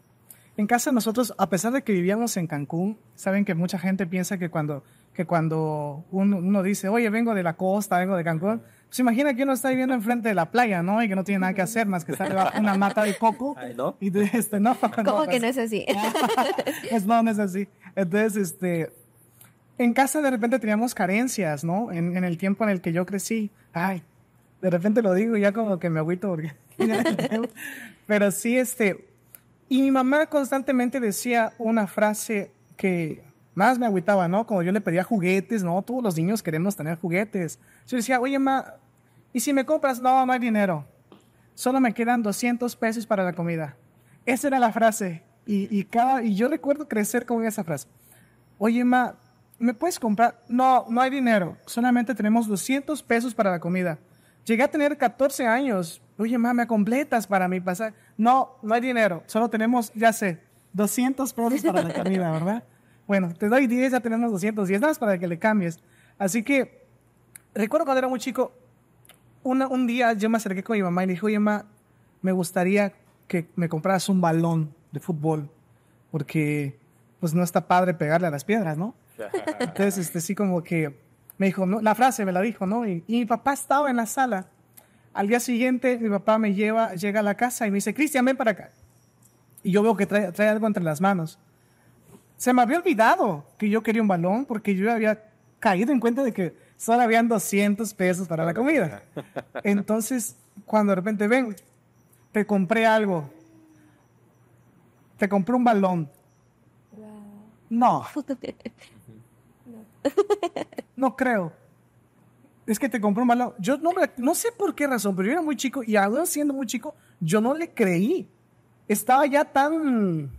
En casa nosotros, a pesar de que vivíamos en Cancún, saben que mucha gente piensa que cuando, que cuando uno dice, oye, vengo de la costa, vengo de Cancún, se pues imagina que uno está viviendo enfrente de la playa, ¿no? Y que no tiene nada que hacer más que estar debajo una mata de coco. Y este, no. ¿Cómo que no es así? no, no es así. Entonces, este, en casa de repente teníamos carencias, ¿no? En, el tiempo en el que yo crecí. Ay, de repente lo digo ya como que me agüito Pero sí, este, y mi mamá constantemente decía una frase que más me agüitaba, ¿no? Como yo le pedía juguetes, ¿no? Todos los niños queremos tener juguetes. Yo decía, oye, ma, ¿y si me compras? No, no hay dinero. Solo me quedan 200 pesos para la comida. Esa era la frase. Y, cada, y yo recuerdo crecer con esa frase. Oye, ma, ¿me puedes comprar? No, no hay dinero. Solamente tenemos 200 pesos para la comida. Llegué a tener 14 años. Oye, ma, ¿me completas para mi pasar? No, no hay dinero. Solo tenemos, ya sé, 200 pesos para la comida, ¿verdad? Bueno, te doy 10, ya tenemos 210 más para que le cambies. Así que, recuerdo cuando era muy chico, un día yo me acerqué con mi mamá y le dijo: oye, mamá, me gustaría que me compraras un balón de fútbol, porque pues no está padre pegarle a las piedras, ¿no? Entonces, este, sí como que me dijo, no, la frase me la dijo, ¿no? Y, mi papá estaba en la sala. Al día siguiente, mi papá me lleva, llega a la casa y me dice, Cristian, ven para acá. Y yo veo que trae, trae algo entre las manos se me había olvidado que yo quería un balón porque yo había caído en cuenta de que solo habían 200 pesos para la comida. Entonces, cuando de repente ven, te compré algo, te compré un balón. No. no. creo. Es que te compré un balón. Yo no, no sé por qué razón, pero yo era muy chico y aún siendo muy chico, yo no le creí. Estaba ya tan,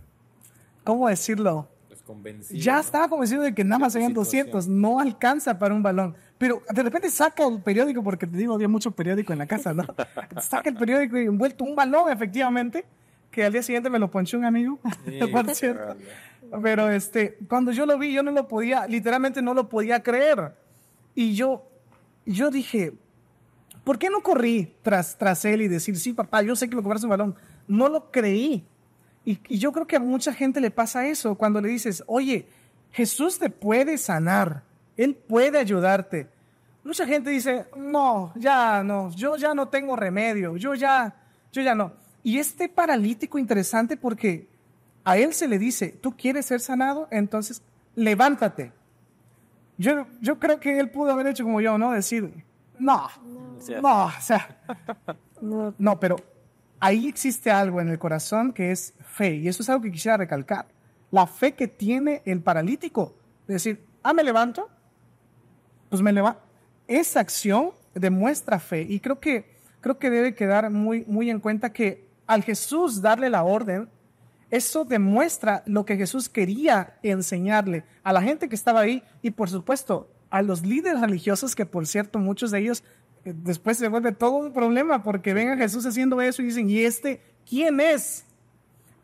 ¿cómo decirlo? convencido. Ya estaba convencido de que nada más habían 200, no alcanza para un balón. Pero de repente saca el periódico, porque te digo, había mucho periódico en la casa, ¿no? saca el periódico y envuelto un balón, efectivamente, que al día siguiente me lo ponchó un amigo, Pero este, cuando yo lo vi, yo no lo podía, literalmente no lo podía creer. Y yo, yo dije, ¿por qué no corrí tras, tras él y decir, sí, papá, yo sé que lo cobraste un balón? No lo creí. Y, yo creo que a mucha gente le pasa eso cuando le dices, oye, Jesús te puede sanar, Él puede ayudarte. Mucha gente dice, no, ya no, yo ya no tengo remedio, yo ya, yo ya no. Y este paralítico interesante porque a él se le dice, tú quieres ser sanado, entonces levántate. Yo, yo creo que él pudo haber hecho como yo, ¿no? Decir, no, no o sea, no, pero ahí existe algo en el corazón que es fe. Y eso es algo que quisiera recalcar. La fe que tiene el paralítico. Es decir, ah, me levanto, pues me levanto. Esa acción demuestra fe. Y creo que, creo que debe quedar muy, muy en cuenta que al Jesús darle la orden, eso demuestra lo que Jesús quería enseñarle a la gente que estaba ahí y por supuesto a los líderes religiosos, que por cierto muchos de ellos después se vuelve todo un problema porque ven Jesús haciendo eso y dicen, ¿y este quién es?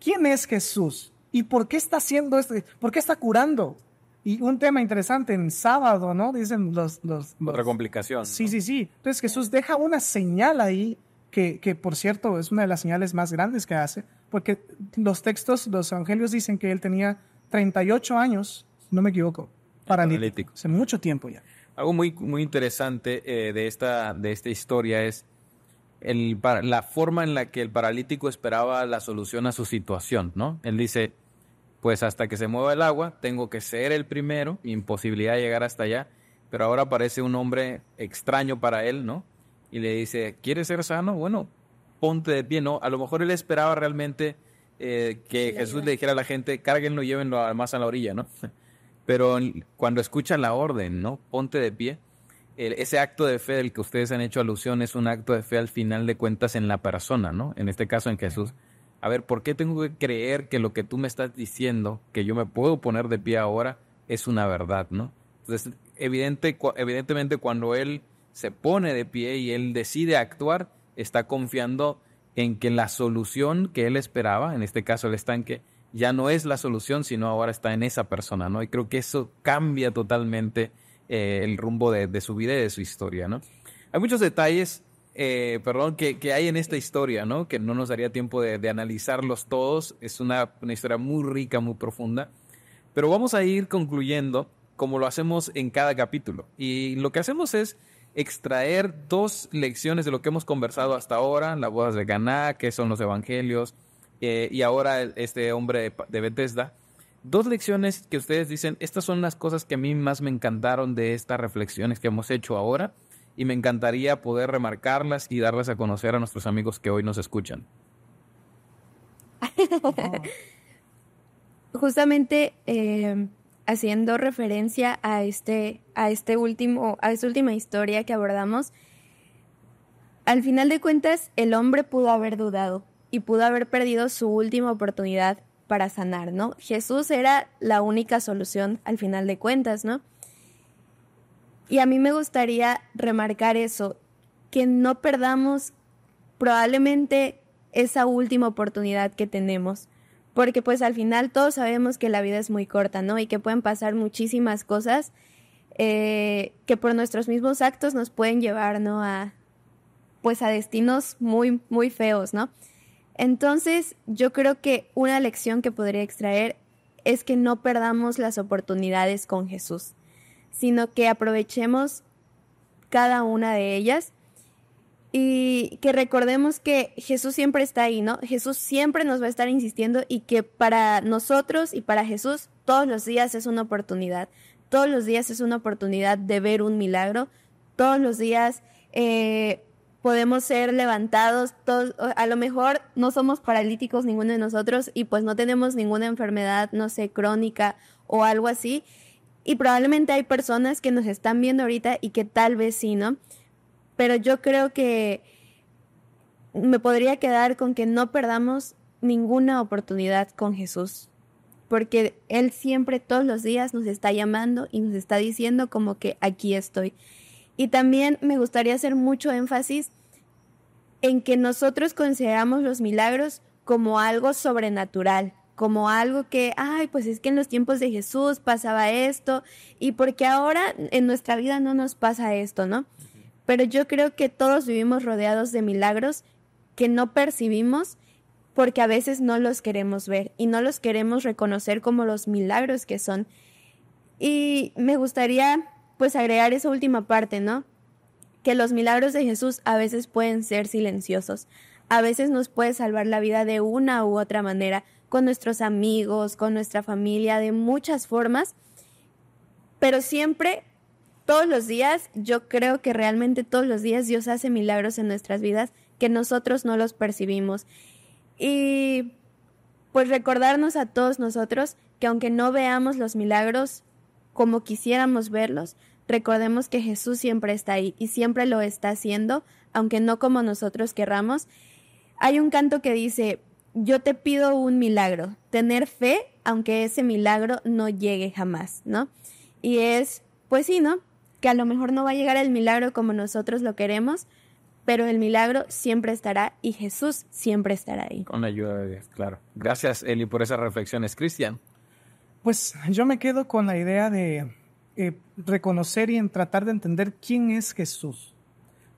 ¿Quién es Jesús? ¿Y por qué está haciendo esto? ¿Por qué está curando? Y un tema interesante, en sábado, ¿no? Dicen los... Otra complicación. Sí, sí, sí. Entonces Jesús deja una señal ahí, que, por cierto es una de las señales más grandes que hace, porque los textos, los evangelios dicen que él tenía 38 años, no me equivoco, paralítico. Hace mucho tiempo ya. Algo muy, muy interesante eh, de, esta, de esta historia es el, la forma en la que el paralítico esperaba la solución a su situación, ¿no? Él dice, pues hasta que se mueva el agua, tengo que ser el primero, imposibilidad de llegar hasta allá, pero ahora aparece un hombre extraño para él, ¿no? Y le dice, ¿quieres ser sano? Bueno, ponte de pie, ¿no? A lo mejor él esperaba realmente eh, que Jesús le dijera a la gente, cárguenlo, llévenlo más a la orilla, ¿no? Pero cuando escucha la orden, ¿no? Ponte de pie. ese acto de fe del que ustedes han hecho alusión es un acto de fe al final de cuentas en la persona, ¿no? En este caso en Jesús. A ver, ¿por qué tengo que creer que lo que tú me estás diciendo, que yo me puedo poner de pie ahora, es una verdad, ¿no? Entonces, evidente, evidentemente cuando él se pone de pie y él decide actuar, está confiando en que la solución que él esperaba, en este caso el estanque, ya no es la solución, sino ahora está en esa persona, ¿no? Y creo que eso cambia totalmente eh, el rumbo de, su vida y de su historia, ¿no? Hay muchos detalles, eh, perdón, que, que, hay en esta historia, ¿no? Que no nos daría tiempo de, analizarlos todos. Es una, una, historia muy rica, muy profunda. Pero vamos a ir concluyendo como lo hacemos en cada capítulo. Y lo que hacemos es extraer dos lecciones de lo que hemos conversado hasta ahora, las bodas de Caná, qué son los evangelios, eh, y ahora este hombre de Bethesda. Dos lecciones que ustedes dicen, estas son las cosas que a mí más me encantaron de estas reflexiones que hemos hecho ahora y me encantaría poder remarcarlas y darlas a conocer a nuestros amigos que hoy nos escuchan. Justamente em, haciendo referencia a este, a este último, a esta última historia que abordamos, al final de cuentas el hombre pudo haber dudado, y pudo haber perdido su última oportunidad para sanar, ¿no? Jesús era la única solución al final de cuentas, ¿no? Y a mí me gustaría remarcar eso, que no perdamos probablemente esa última oportunidad que tenemos, porque pues al final todos sabemos que la vida es muy corta, ¿no? Y que pueden pasar muchísimas cosas eh, que por nuestros mismos actos nos pueden llevar, ¿no? A pues a destinos muy, muy feos, ¿no? Entonces, yo creo que una lección que podría extraer es que no perdamos las oportunidades con Jesús, sino que aprovechemos cada una de ellas y que recordemos que Jesús siempre está ahí, ¿no? Jesús siempre nos va a estar insistiendo y que para nosotros y para Jesús todos los días es una oportunidad, todos los días es una oportunidad de ver un milagro, todos los días... Eh, podemos ser levantados, todos, a lo mejor no somos paralíticos ninguno de nosotros y pues no tenemos ninguna enfermedad, no sé, crónica o algo así. Y probablemente hay personas que nos están viendo ahorita y que tal vez sí, ¿no? Pero yo creo que me podría quedar con que no perdamos ninguna oportunidad con Jesús, porque Él siempre todos los días nos está llamando y nos está diciendo como que aquí estoy. Y también me gustaría hacer mucho énfasis en que nosotros consideramos los milagros como algo sobrenatural, como algo que, ay, pues es que en los tiempos de Jesús pasaba esto y porque ahora en nuestra vida no nos pasa esto, ¿no? Pero yo creo que todos vivimos rodeados de milagros que no percibimos porque a veces no los queremos ver y no los queremos reconocer como los milagros que son. Y me gustaría pues agregar esa última parte, ¿no? Que los milagros de Jesús a veces pueden ser silenciosos, a veces nos puede salvar la vida de una u otra manera, con nuestros amigos, con nuestra familia, de muchas formas, pero siempre, todos los días, yo creo que realmente todos los días Dios hace milagros en nuestras vidas que nosotros no los percibimos. Y pues recordarnos a todos nosotros que aunque no veamos los milagros, como quisiéramos verlos. Recordemos que Jesús siempre está ahí y siempre lo está haciendo, aunque no como nosotros querramos. Hay un canto que dice, yo te pido un milagro, tener fe, aunque ese milagro no llegue jamás, ¿no? Y es, pues sí, ¿no? Que a lo mejor no va a llegar el milagro como nosotros lo queremos, pero el milagro siempre estará y Jesús siempre estará ahí. Con la ayuda de Dios, claro. Gracias, Eli, por esas reflexiones, Cristian. Pues yo me quedo con la idea de eh, reconocer y en tratar de entender quién es Jesús.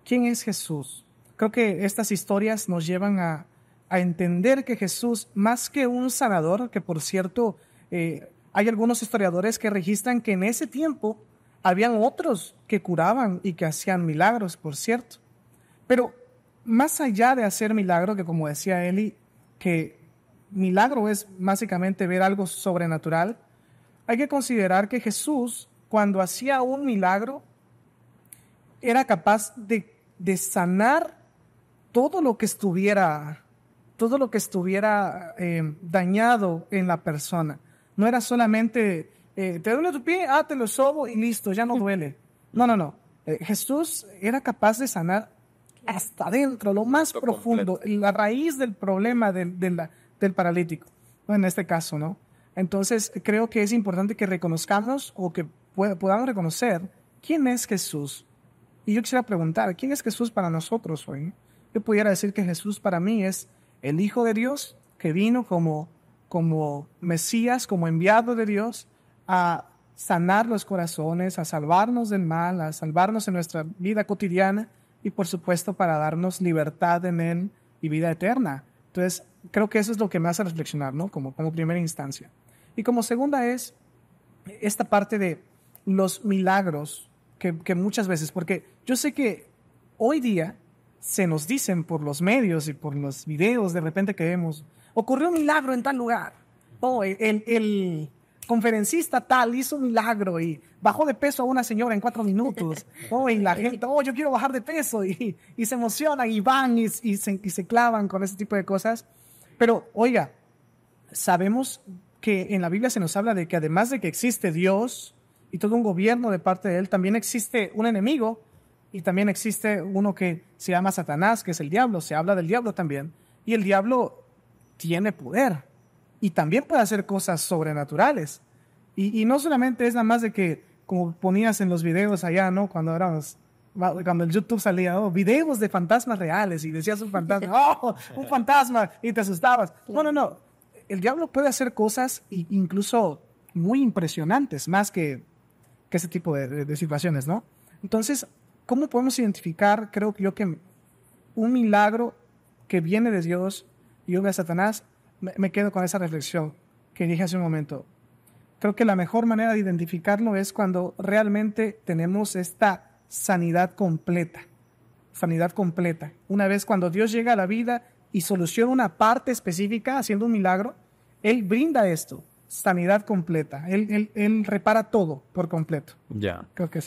¿Quién es Jesús? Creo que estas historias nos llevan a, entender que Jesús, más que un sanador, que por cierto, eh, hay algunos historiadores que registran que en ese tiempo habían otros que curaban y que hacían milagros, por cierto. Pero más allá de hacer milagros, que como decía Eli, que milagro es básicamente ver algo sobrenatural, hay que considerar que Jesús, cuando hacía un milagro, era capaz de, sanar todo lo que estuviera, todo lo que estuviera eh, dañado en la persona. No era solamente, eh, te duele tu pie, ah, te lo sobo y listo, ya no duele. No, no, no. Eh, Jesús era capaz de sanar hasta adentro, lo más profundo, la raíz del problema de la, del paralítico, en este caso, ¿no? Entonces, creo que es importante que reconozcamos o que podamos reconocer quién es Jesús. Y yo quisiera preguntar, ¿quién es Jesús para nosotros hoy? Yo pudiera decir que Jesús para mí es el Hijo de Dios que vino como, como Mesías, como enviado de Dios a sanar los corazones, a salvarnos del mal, a salvarnos en nuestra vida cotidiana y por supuesto para darnos libertad en Él y vida eterna. Entonces, creo que eso es lo que me hace reflexionar, ¿no? Como, como primera instancia. Y como segunda es esta parte de los milagros que, que muchas veces, porque yo sé que hoy día se nos dicen por los medios y por los videos de repente que vemos, ocurrió un milagro en tal lugar, o oh, el, conferencista tal hizo un milagro y bajó de peso a una señora en cuatro minutos, o oh, la gente, oh, yo quiero bajar de peso, y, y se emocionan y van y, y, se, y se clavan con ese tipo de cosas. Pero oiga, sabemos que en la Biblia se nos habla de que además de que existe Dios y todo un gobierno de parte de Él, también existe un enemigo y también existe uno que se llama Satanás, que es el diablo, se habla del diablo también. Y el diablo tiene poder y también puede hacer cosas sobrenaturales. Y, no solamente es nada más de que, como ponías en los videos allá, ¿no? Cuando éramos cuando el YouTube salía, oh, videos de fantasmas reales y decías un fantasma, oh, un fantasma y te asustabas. No, no, no. El diablo puede hacer cosas incluso muy impresionantes, más que, que ese tipo de, situaciones, ¿no? Entonces, ¿cómo podemos identificar, creo yo, que un milagro que viene de Dios y uno de Satanás? me quedo con esa reflexión que dije hace un momento creo que la mejor manera de identificarlo es cuando realmente tenemos esta sanidad completa. Sanidad completa. Una vez cuando Dios llega a la vida y soluciona una parte específica haciendo un milagro, Él brinda esto, sanidad completa. Él, repara todo por completo. Ya. Creo que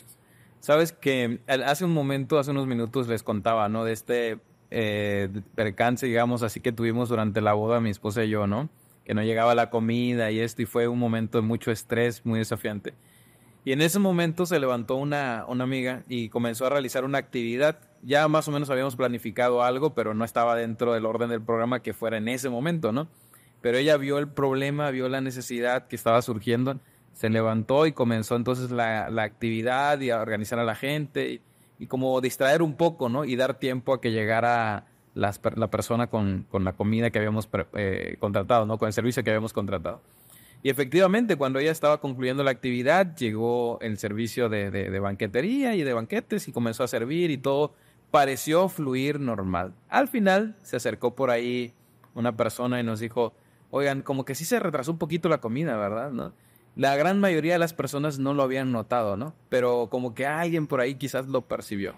Sabes que hace un momento, hace unos minutos les contaba, ¿no? De este eh, percance, digamos, así que tuvimos durante la boda mi esposa y yo, ¿no? Que no llegaba la comida y esto, y fue un momento de mucho estrés, muy desafiante. Y en ese momento se levantó una, una amiga y comenzó a realizar una actividad. Ya más o menos habíamos planificado algo, pero no estaba dentro del orden del programa que fuera en ese momento, ¿no? Pero ella vio el problema, vio la necesidad que estaba surgiendo, se levantó y comenzó entonces la, actividad y a organizar a la gente y, como distraer un poco, ¿no? Y dar tiempo a que llegara la persona con, la comida que habíamos eh, contratado, ¿no? Con el servicio que habíamos contratado. Y efectivamente, cuando ella estaba concluyendo la actividad, llegó el servicio de, banquetería y de banquetes y comenzó a servir y todo pareció fluir normal. Al final se acercó por ahí una persona y nos dijo, oigan, como que sí se retrasó un poquito la comida, ¿verdad? ¿No? La gran mayoría de las personas no lo habían notado, ¿no? Pero como que alguien por ahí quizás lo percibió.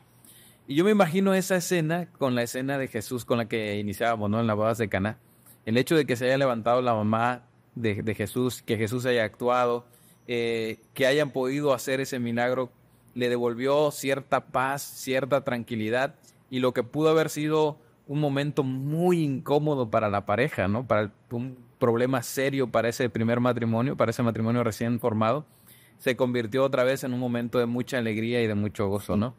Y yo me imagino esa escena con la escena de Jesús con la que iniciábamos, ¿no? En la boda de Caná. El hecho de que se haya levantado la mamá de, Jesús, que Jesús haya actuado, eh, que hayan podido hacer ese milagro, le devolvió cierta paz, cierta tranquilidad y lo que pudo haber sido un momento muy incómodo para la pareja, ¿no? Para un problema serio para ese primer matrimonio, para ese matrimonio recién formado, se convirtió otra vez en un momento de mucha alegría y de mucho gozo, ¿no?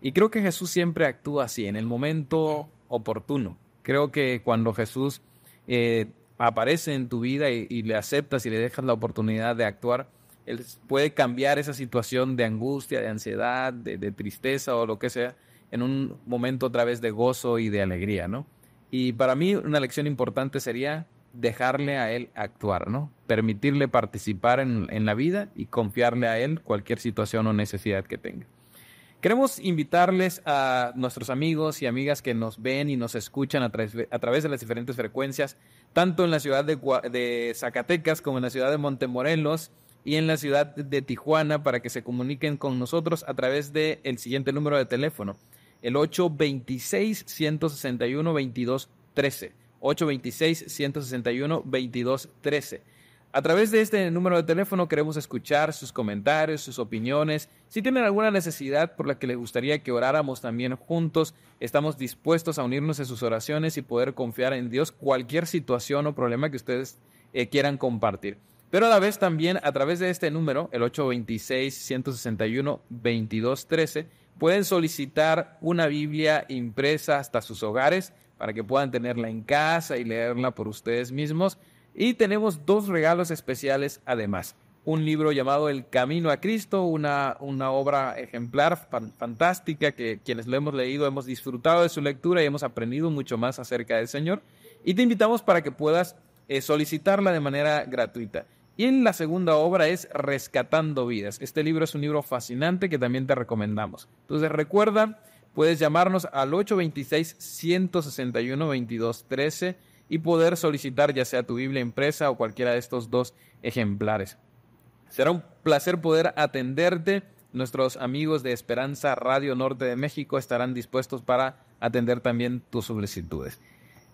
Y creo que Jesús siempre actúa así, en el momento oportuno. Creo que cuando Jesús eh, aparece en tu vida y, le aceptas y le dejas la oportunidad de actuar, él puede cambiar esa situación de angustia, de ansiedad, de, tristeza o lo que sea, en un momento otra vez de gozo y de alegría, ¿no? Y para mí una lección importante sería dejarle a él actuar, ¿no? Permitirle participar en la vida y confiarle a él cualquier situación o necesidad que tenga. Queremos invitarles a nuestros amigos y amigas que nos ven y nos escuchan a, a través de las diferentes frecuencias, tanto en la ciudad de, Zacatecas como en la ciudad de Montemorelos y en la ciudad de Tijuana para que se comuniquen con nosotros a través del siguiente número de teléfono, el 826-161-2213. 826-161-2213. A través de este número de teléfono queremos escuchar sus comentarios, sus opiniones. Si tienen alguna necesidad por la que les gustaría que oráramos también juntos, estamos dispuestos a unirnos en sus oraciones y poder confiar en Dios cualquier situación o problema que ustedes eh, quieran compartir. Pero a la vez también a través de este número, el 826-161-2213, pueden solicitar una Biblia impresa hasta sus hogares para que puedan tenerla en casa y leerla por ustedes mismos. Y tenemos dos regalos especiales además. Un libro llamado El Camino a Cristo, una, una obra ejemplar, fantástica, que quienes lo hemos leído hemos disfrutado de su lectura y hemos aprendido mucho más acerca del Señor. Y te invitamos para que puedas eh, solicitarla de manera gratuita. Y en la segunda obra es Rescatando Vidas. Este libro es un libro fascinante que también te recomendamos. Entonces recuerda, puedes llamarnos al 826-161-2213 y poder solicitar ya sea tu Biblia impresa o cualquiera de estos dos ejemplares. Será un placer poder atenderte. Nuestros amigos de Esperanza Radio Norte de México estarán dispuestos para atender también tus solicitudes.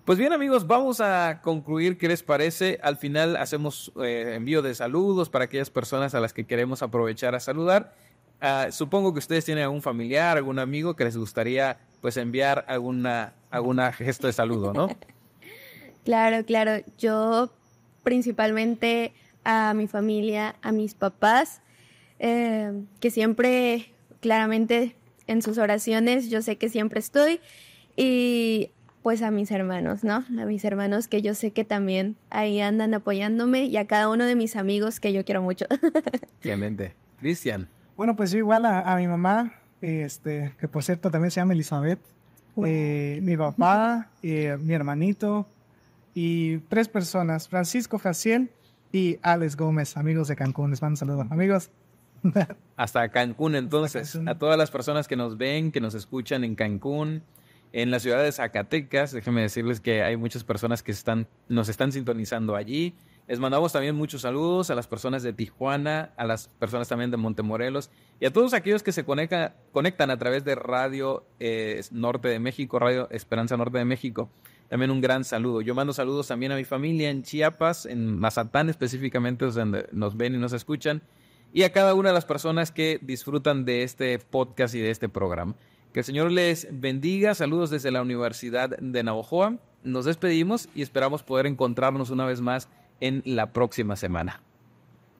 Pues bien amigos, vamos a concluir, ¿qué les parece? Al final hacemos eh, envío de saludos para aquellas personas a las que queremos aprovechar a saludar. Ah, supongo que ustedes tienen algún familiar, algún amigo que les gustaría pues enviar alguna, alguna gesto de saludo, ¿no? Claro, claro. Yo principalmente a mi familia, a mis papás, eh, que siempre, claramente, en sus oraciones, yo sé que siempre estoy. Y pues a mis hermanos, ¿no? A mis hermanos que yo sé que también ahí andan apoyándome y a cada uno de mis amigos que yo quiero mucho. Cristian. Bueno, pues yo igual a, mi mamá, este, que por cierto también se llama Elizabeth, eh, mi papá, eh, mi hermanito, y tres personas, Francisco Faciel y Alex Gómez, amigos de Cancún. Les mando saludos, amigos. Hasta Cancún, entonces. A todas las personas que nos ven, que nos escuchan en Cancún, en la ciudad de Zacatecas, déjenme decirles que hay muchas personas que están, nos están sintonizando allí. Les mandamos también muchos saludos a las personas de Tijuana, a las personas también de Montemorelos y a todos aquellos que se conectan, a través de Radio eh, Norte de México, Radio Esperanza Norte de México también un gran saludo. Yo mando saludos también a mi familia en Chiapas, en Mazatán específicamente, donde nos ven y nos escuchan, y a cada una de las personas que disfrutan de este podcast y de este programa. Que el Señor les bendiga. Saludos desde la Universidad de Navojoa. Nos despedimos y esperamos poder encontrarnos una vez más en la próxima semana.